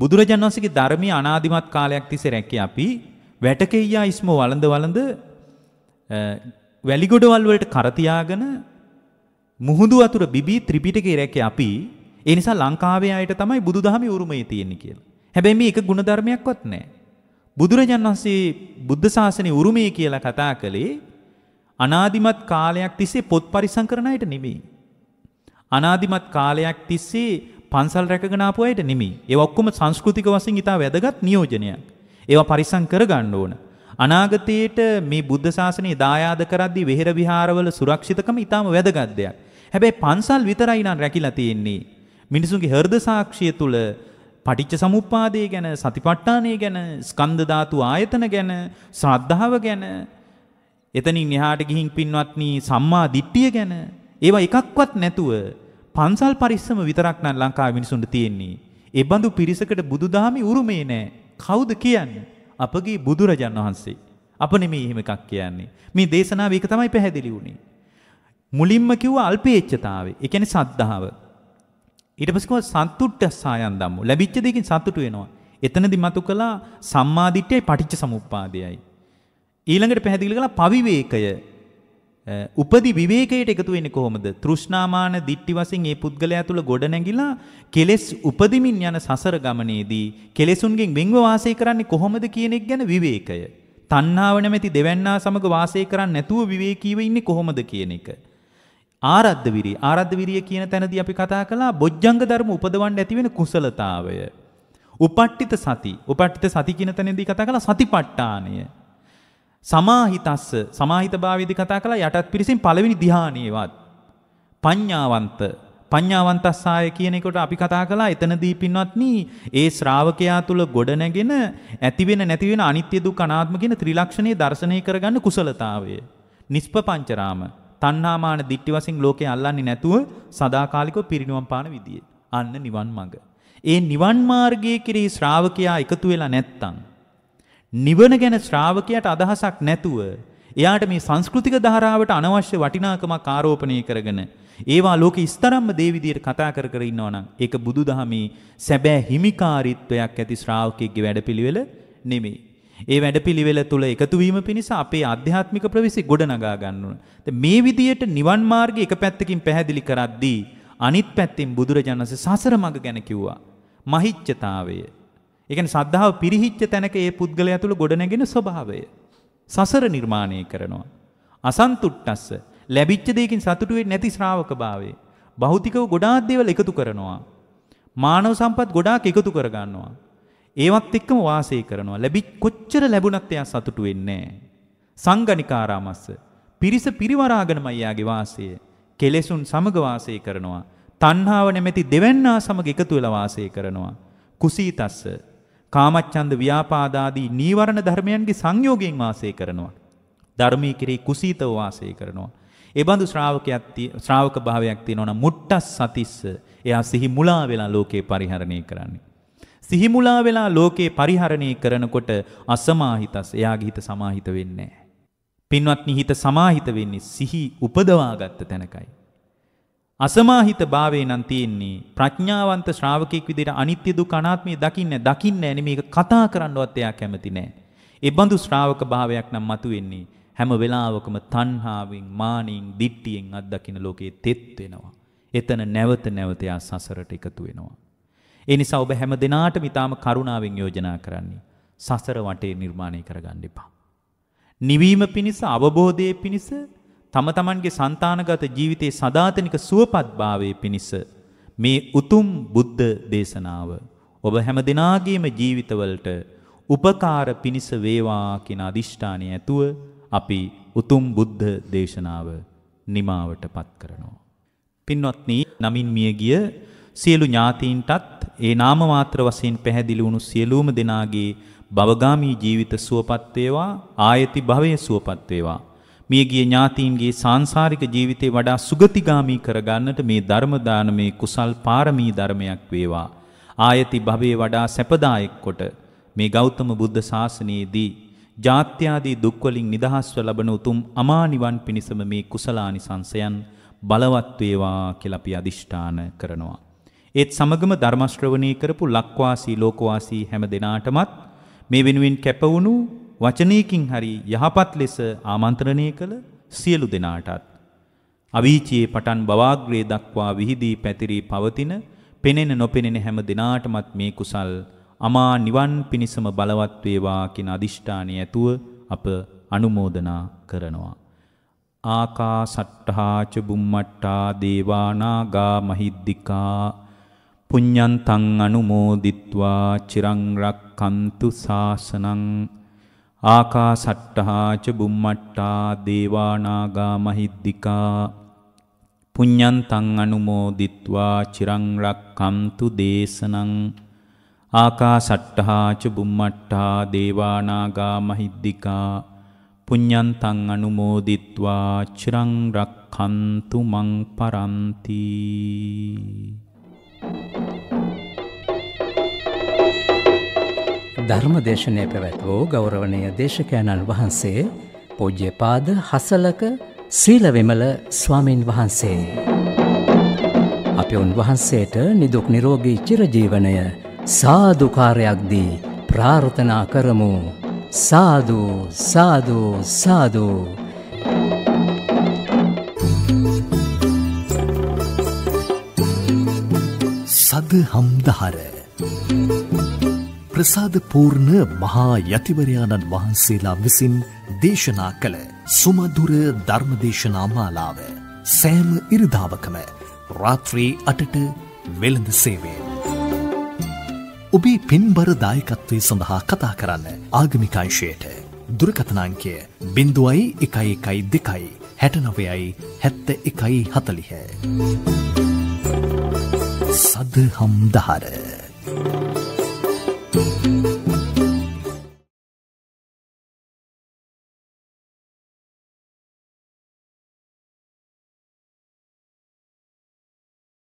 බුදුරජාණන් වහන්සේගේ ධර්මයේ අනාදිමත් කාලයක් තිස්සේ රැකේ අපි වැටකෙయ్యා ඉස්මෝ වළඳ වළඳ වැලිගොඩවල් වලට කර තියාගෙන මුහුදු වතුර බිබී ත්‍රිපිටකේ රැකේ අපි ඒ නිසා ලංකාවේ අයට තමයි බුදුදහමේ උරුමය තියෙන්නේ කියලා. හැබැයි මේ එක ಗುಣධර්මයක්වත් නැහැ. බුදුරජාණන් වහන්සේ බුද්ධ ශාසනයේ උරුමය කියලා කතා කළේ අනාදිමත් කාලයක් තිස්සේ පොත් පරිසම් කරන අයට නෙමෙයි. අනාදිමත් කාලයක් තිස්සේ පන්සල් රැකගෙන ආපු අයට නෙමෙයි. ඒ ඔක්කොම සංස්කෘතික වශයෙන් ඊට වැදගත් නියෝජනයක්. ඒවා පරිසම් කරගන්න ඕන. අනාගතයේට මේ බුද්ධ ශාසනය දායාද කරද්දී වෙහෙර විහාරවල සුරක්ෂිතකම ඊටම වැදගත් දෙයක්. හැබැයි පන්සල් විතරයි නම් රැකිලා තියෙන්නේ. මිනිසුන්ගේ හෘද සාක්ෂිය තුල පටිච්ච සමුප්පාදය ගැන සතිපට්ඨානය ගැන ස්කන්ධ ධාතු ආයතන ගැන ශ්‍රද්ධාව ගැන එතනින් එහාට ගිහින් පින්වත්නි සම්මා දිට්ඨිය ගැන ඒවා එකක්වත් නැතුව පන්සල් පරිස්සම විතරක් නම් ලංකාවේ මිනිසුන්ට තියෙන්නේ. ඒ බඳු පිරිසකට බුදුදහමේ උරුමේ නැහැ. කවුද කියන්නේ? අපගේ බුදුරජාන් වහන්සේ. අප නෙමෙයි එහෙම එකක් කියන්නේ. මේ දේශනාව ඒක තමයි පැහැදිලි වුනේ. මුලින්ම කිව්වා අල්පේච්ඡතාවය. ඒ කියන්නේ සද්ධාව. ඊට පස්සේ කිව්වා සන්තුට්ඨ සායන් ධම්ම. ලැබිච්ච දෙයකින් සතුටු වෙනවා. එතනදි මතු කළා සම්මාදිට්ඨියයි පටිච්ච සමුප්පාදයයි. ඊළඟට පැහැදිලි කළා පවිවේකය උපදි විවේකයට එකතු වෙන්නේ කොහොමද? තෘෂ්ණාමාන දිට්ටි වශයෙන් මේ පුද්ගලයා තුල ගොඩ නැගිලා කෙලෙස් උපදිමින් යන සසර ගමනේදී කෙලෙසුන්ගෙන් වෙන්ව වාසය කරන්නේ කොහොමද කියන එක ගැන විවේකය. තණ්හාව නැමැති දෙවැන්නා සමග වාසය කරන්නේ නැතුව විවේකීව ඉන්නේ කොහොමද කියන එක. ආරද්ධ විරිය ආරද්ධ විරිය කියන තැනදී අපි කතා කළා බොජ්ජංග ධර්ම උපදවන්න ඇති වෙන කුසලතාවය. උපට්ඨිත සති උපට්ඨිත සති කියන තැනදී කතා කළා සතිපට්ඨානය. සමාහිතස්ස සමාහිත භාවයේදී කතා කළා යටත් පිරිසින් පළවෙනි ධ්‍යානීයවත් පඤ්ඤාවන්ත පඤ්ඤාවන්තස්සාය කියන එකට අපි කතා කළා එතනදී පින්වත්නි ඒ ශ්‍රාවකයා තුල ගොඩ නැගෙන ඇති වෙන නැති වෙන අනිත්‍ය දුක් අනාත්ම කියන ත්‍රිලක්ෂණයේ දර්ශනය කරගන්න කුසලතාවය නිෂ්පපංචරාම තණ්හාමාන දිට්ටි වශයෙන් ලෝකේ අල්ලන්නේ නැතුව සදාකාලිකව පිරිණුවම් පාන විදිය අන්න නිවන් මඟ ඒ නිවන් මාර්ගයේ කිරී ශ්‍රාවකයා එකතු වෙලා නැත්තම් නිවන ගැන ශ්‍රාවකයට අදහසක් නැතුව එයාට මේ සංස්කෘතික ධාරාවට අනවශ්‍ය වටිනාකමක් ආරෝපණය කරගෙන ඒවා ලෝක ඉස්තරම්ම දේ විදියට කතා කර කර ඉන්නවා නම් ඒක බුදුදහමේ සැබෑ හිමිකාරීත්වයක් ඇති ශ්‍රාවකෙක්ගේ වැඩපිළිවෙල නෙමෙයි. ඒ වැඩපිළිවෙල තුල එකතු වීම පිණිස අපේ ආධ්‍යාත්මික ප්‍රවේශي ගොඩනගා ගන්න ඕන. මේ විදියට නිවන් මාර්ගය එක පැත්තකින් පැහැදිලි කරද්දී අනිත් පැත්තෙන් බුදුරජාණන්සේ සසර මඟ ගැන කිව්වා. මහිච්ඡතාවය එකන සද්ධාව පිරිහිච්ච තැනක ඒ පුද්ගල ඇතුළ ගොඩනැගෙන ස්වභාවය. සසර නිර්මාණය කරනවා. අසන්තුට්ටස්ස ලැබිච්ච දෙයකින් සතුටුවේ නැති ශ්‍රාවක භාවේ. භෞතිකව ගොඩාක් දේවල් එකතු කරනවා. මානව සම්පත් ගොඩාක් එකතු කරගන්නවා. ඒවත් එක්කම වාසය කරනවා. ලැබි කොච්චර ලැබුණත් එයා සතුටු වෙන්නේ නැහැ. සංගණිකාරාමස්ස පිරිස පිරිවරාගෙනමයි යාගේ වාසය. කෙලෙසුන් සමග වාසය කරනවා. තණ්හාව නැමැති දෙවන්නා සමග එකතු වෙලා වාසය කරනවා. කුසීතස්ස කාමච්ඡන්ද ව්‍යාපාදාදී නීවරණ ධර්මයන්ගේ සංයෝගයෙන් වාසය කරනවා. ධර්මී කෙරෙහි කුසීතව වාසය කරනවා. ඒ බඳු ශ්‍රාවකයක් ශ්‍රාවක භාවයක් තියෙනවා නම් මුට්ටස් සතිස්ස එයා සිහි මුලා වෙලා ලෝකේ පරිහරණය කරන්නේ. සිහි මුලා වෙලා ලෝකේ පරිහරණය කරනකොට අසමාහිතස් එයාගේ හිත සමාහිත වෙන්නේ නැහැ. පින්වත්නි හිත සමාහිත වෙන්නේ සිහි උපදවාගත්ත තැනකයි. අසමාහිත භාවේ නම් තියෙන්නේ ප්‍රඥාවන්ත ශ්‍රාවකෙක් විදිහට අනිත්‍ය දුක් අනාත්මය දකින්නේ දකින්නේ නැනේ මේක කතා කරන්නවත් එයා කැමති නෑ. ඒ බඳු ශ්‍රාවක භාවයක් නම් මතුවෙන්නේ හැම වෙලාවකම තණ්හාවෙන්, මානෙන්, දිට්ඨියෙන් අත්දකින්න ලෝකේ තෙත් වෙනවා. එතන නැවත නැවත යා සසරට එකතු වෙනවා. ඒ නිසා ඔබ හැම දිනාටම ඊටාම කරුණාවෙන් යෝජනා කරන්නේ සසර වටේ නිර්මාණය කරගන්න එපා. නිවීම පිණිස අවබෝධයේ පිණිස තම තමන්ගේ సంతానගත ජීවිතයේ සදාතනික සුවපත්භාවයේ පිණිස මේ උතුම් බුද්ධ දේශනාව ඔබ හැම දිනාගේම ජීවිතවලට උපකාර පිණිස වේවා කියන අදිෂ්ඨානය ඇතුව අපි උතුම් බුද්ධ දේශනාව නිමාවටපත් කරනවා. පින්වත්නි, නමින් මිය ගිය සියලු ඥාතීන්ටත් ඒ නාම මාත්‍ර වශයෙන් පැහැදිලි වුණු සියලුම දෙනාගේ භවගාමී ජීවිත සුවපත් වේවා, ආයති භවයේ සුවපත් වේවා. මියගිය ඥාතීන්ගේ සාංශාරික ජීවිතේ වඩා සුගතිගාමී කරගන්නට මේ ධර්ම දානමේ කුසල් පාරමී ධර්මයක් වේවා. ආයති භවයේ වඩා සැපදායක කොට මේ ගෞතම බුද්ධ ශාසනයේදී ජාත්‍යාදී දුක් වලින් නිදහස්ව ලබන උතුම් අමා නිවන් පිණිසම මේ කුසලානිසංසයන් බලවත් වේවා කියලා අපි අදිෂ්ඨාන කරනවා. ඒත් සමගම ධර්ම ශ්‍රවණී කරපු ලක්වාසී ලෝකවාසී හැම දිනාටමත් මේ වෙනුවෙන් කැපවුණු වචනයකින් හරි යහපත් ලෙස ආමන්ත්‍රණය කළ සියලු දෙනාටත්. අවීචයේ පටන් බවාග්‍රේ දක්වා විහිදී පැතිරී පවතින පෙනෙන නොපෙනෙන හැම දෙනාටමත් මේ කුසල් අමා නිවන් පිණිසම බලවත් වේවා කියන අදිෂ්ඨානය ඇතුව අප අනුමෝදනා කරනවා. ආකාසට්ඨා ච බුම්මට්ටා දේවානාගා මහිද්దికා පුඤ්ඤන්තං අනුමෝදිත්වා චිරං රක්ඛන්තු සාසනං ආකාසට්ටහාච බුම්මට්ටා දේවානාගා මහිද්దికා පුඤ්ඤන්තං අනුමෝදිත්වා චිරං රක්ඛන්තු දේශනං ආකාසට්ටහාච බුම්මට්ටා දේවානාගා මහිද්దికා පුඤ්ඤන්තං අනුමෝදිත්වා චිරං රක්ඛන්තු මං පරන්ති ධර්ම දේශනය පැවැත් වූ ගෞරවනය දේශකෑණන් වහන්සේ පෝජ්‍යපාද හසලක සීලවිමල ස්වාමීන් වහන්සේ. අපි උන්වහන්සේට නිදුක් නිරෝගී චිරජීවනය සාධකාරයක්දී ප්‍රාර්ථනා කරමු සාධූ සාධූ සාධූ. සදහම්දහර. ප්‍රසාද පූර්ණ මහා යතිවරයාණන් වහන්සේලා විසින් දේශනා කළ සුමදුර ධර්මදේශනා මාලාව සෑම ඉරිදාවකම රාත්‍රී අටට වෙළඳ සේවයෙන්. ඔබේ පින්බර දායකත්වය සඳහා කතා කරන්න ආගමිකංශයට දුරකථනාංකය බිඳුවයි එකයි එකයි දෙකයි හැටනවයයි හැත්ත එකයි හතලිහ. සදහම් දහර.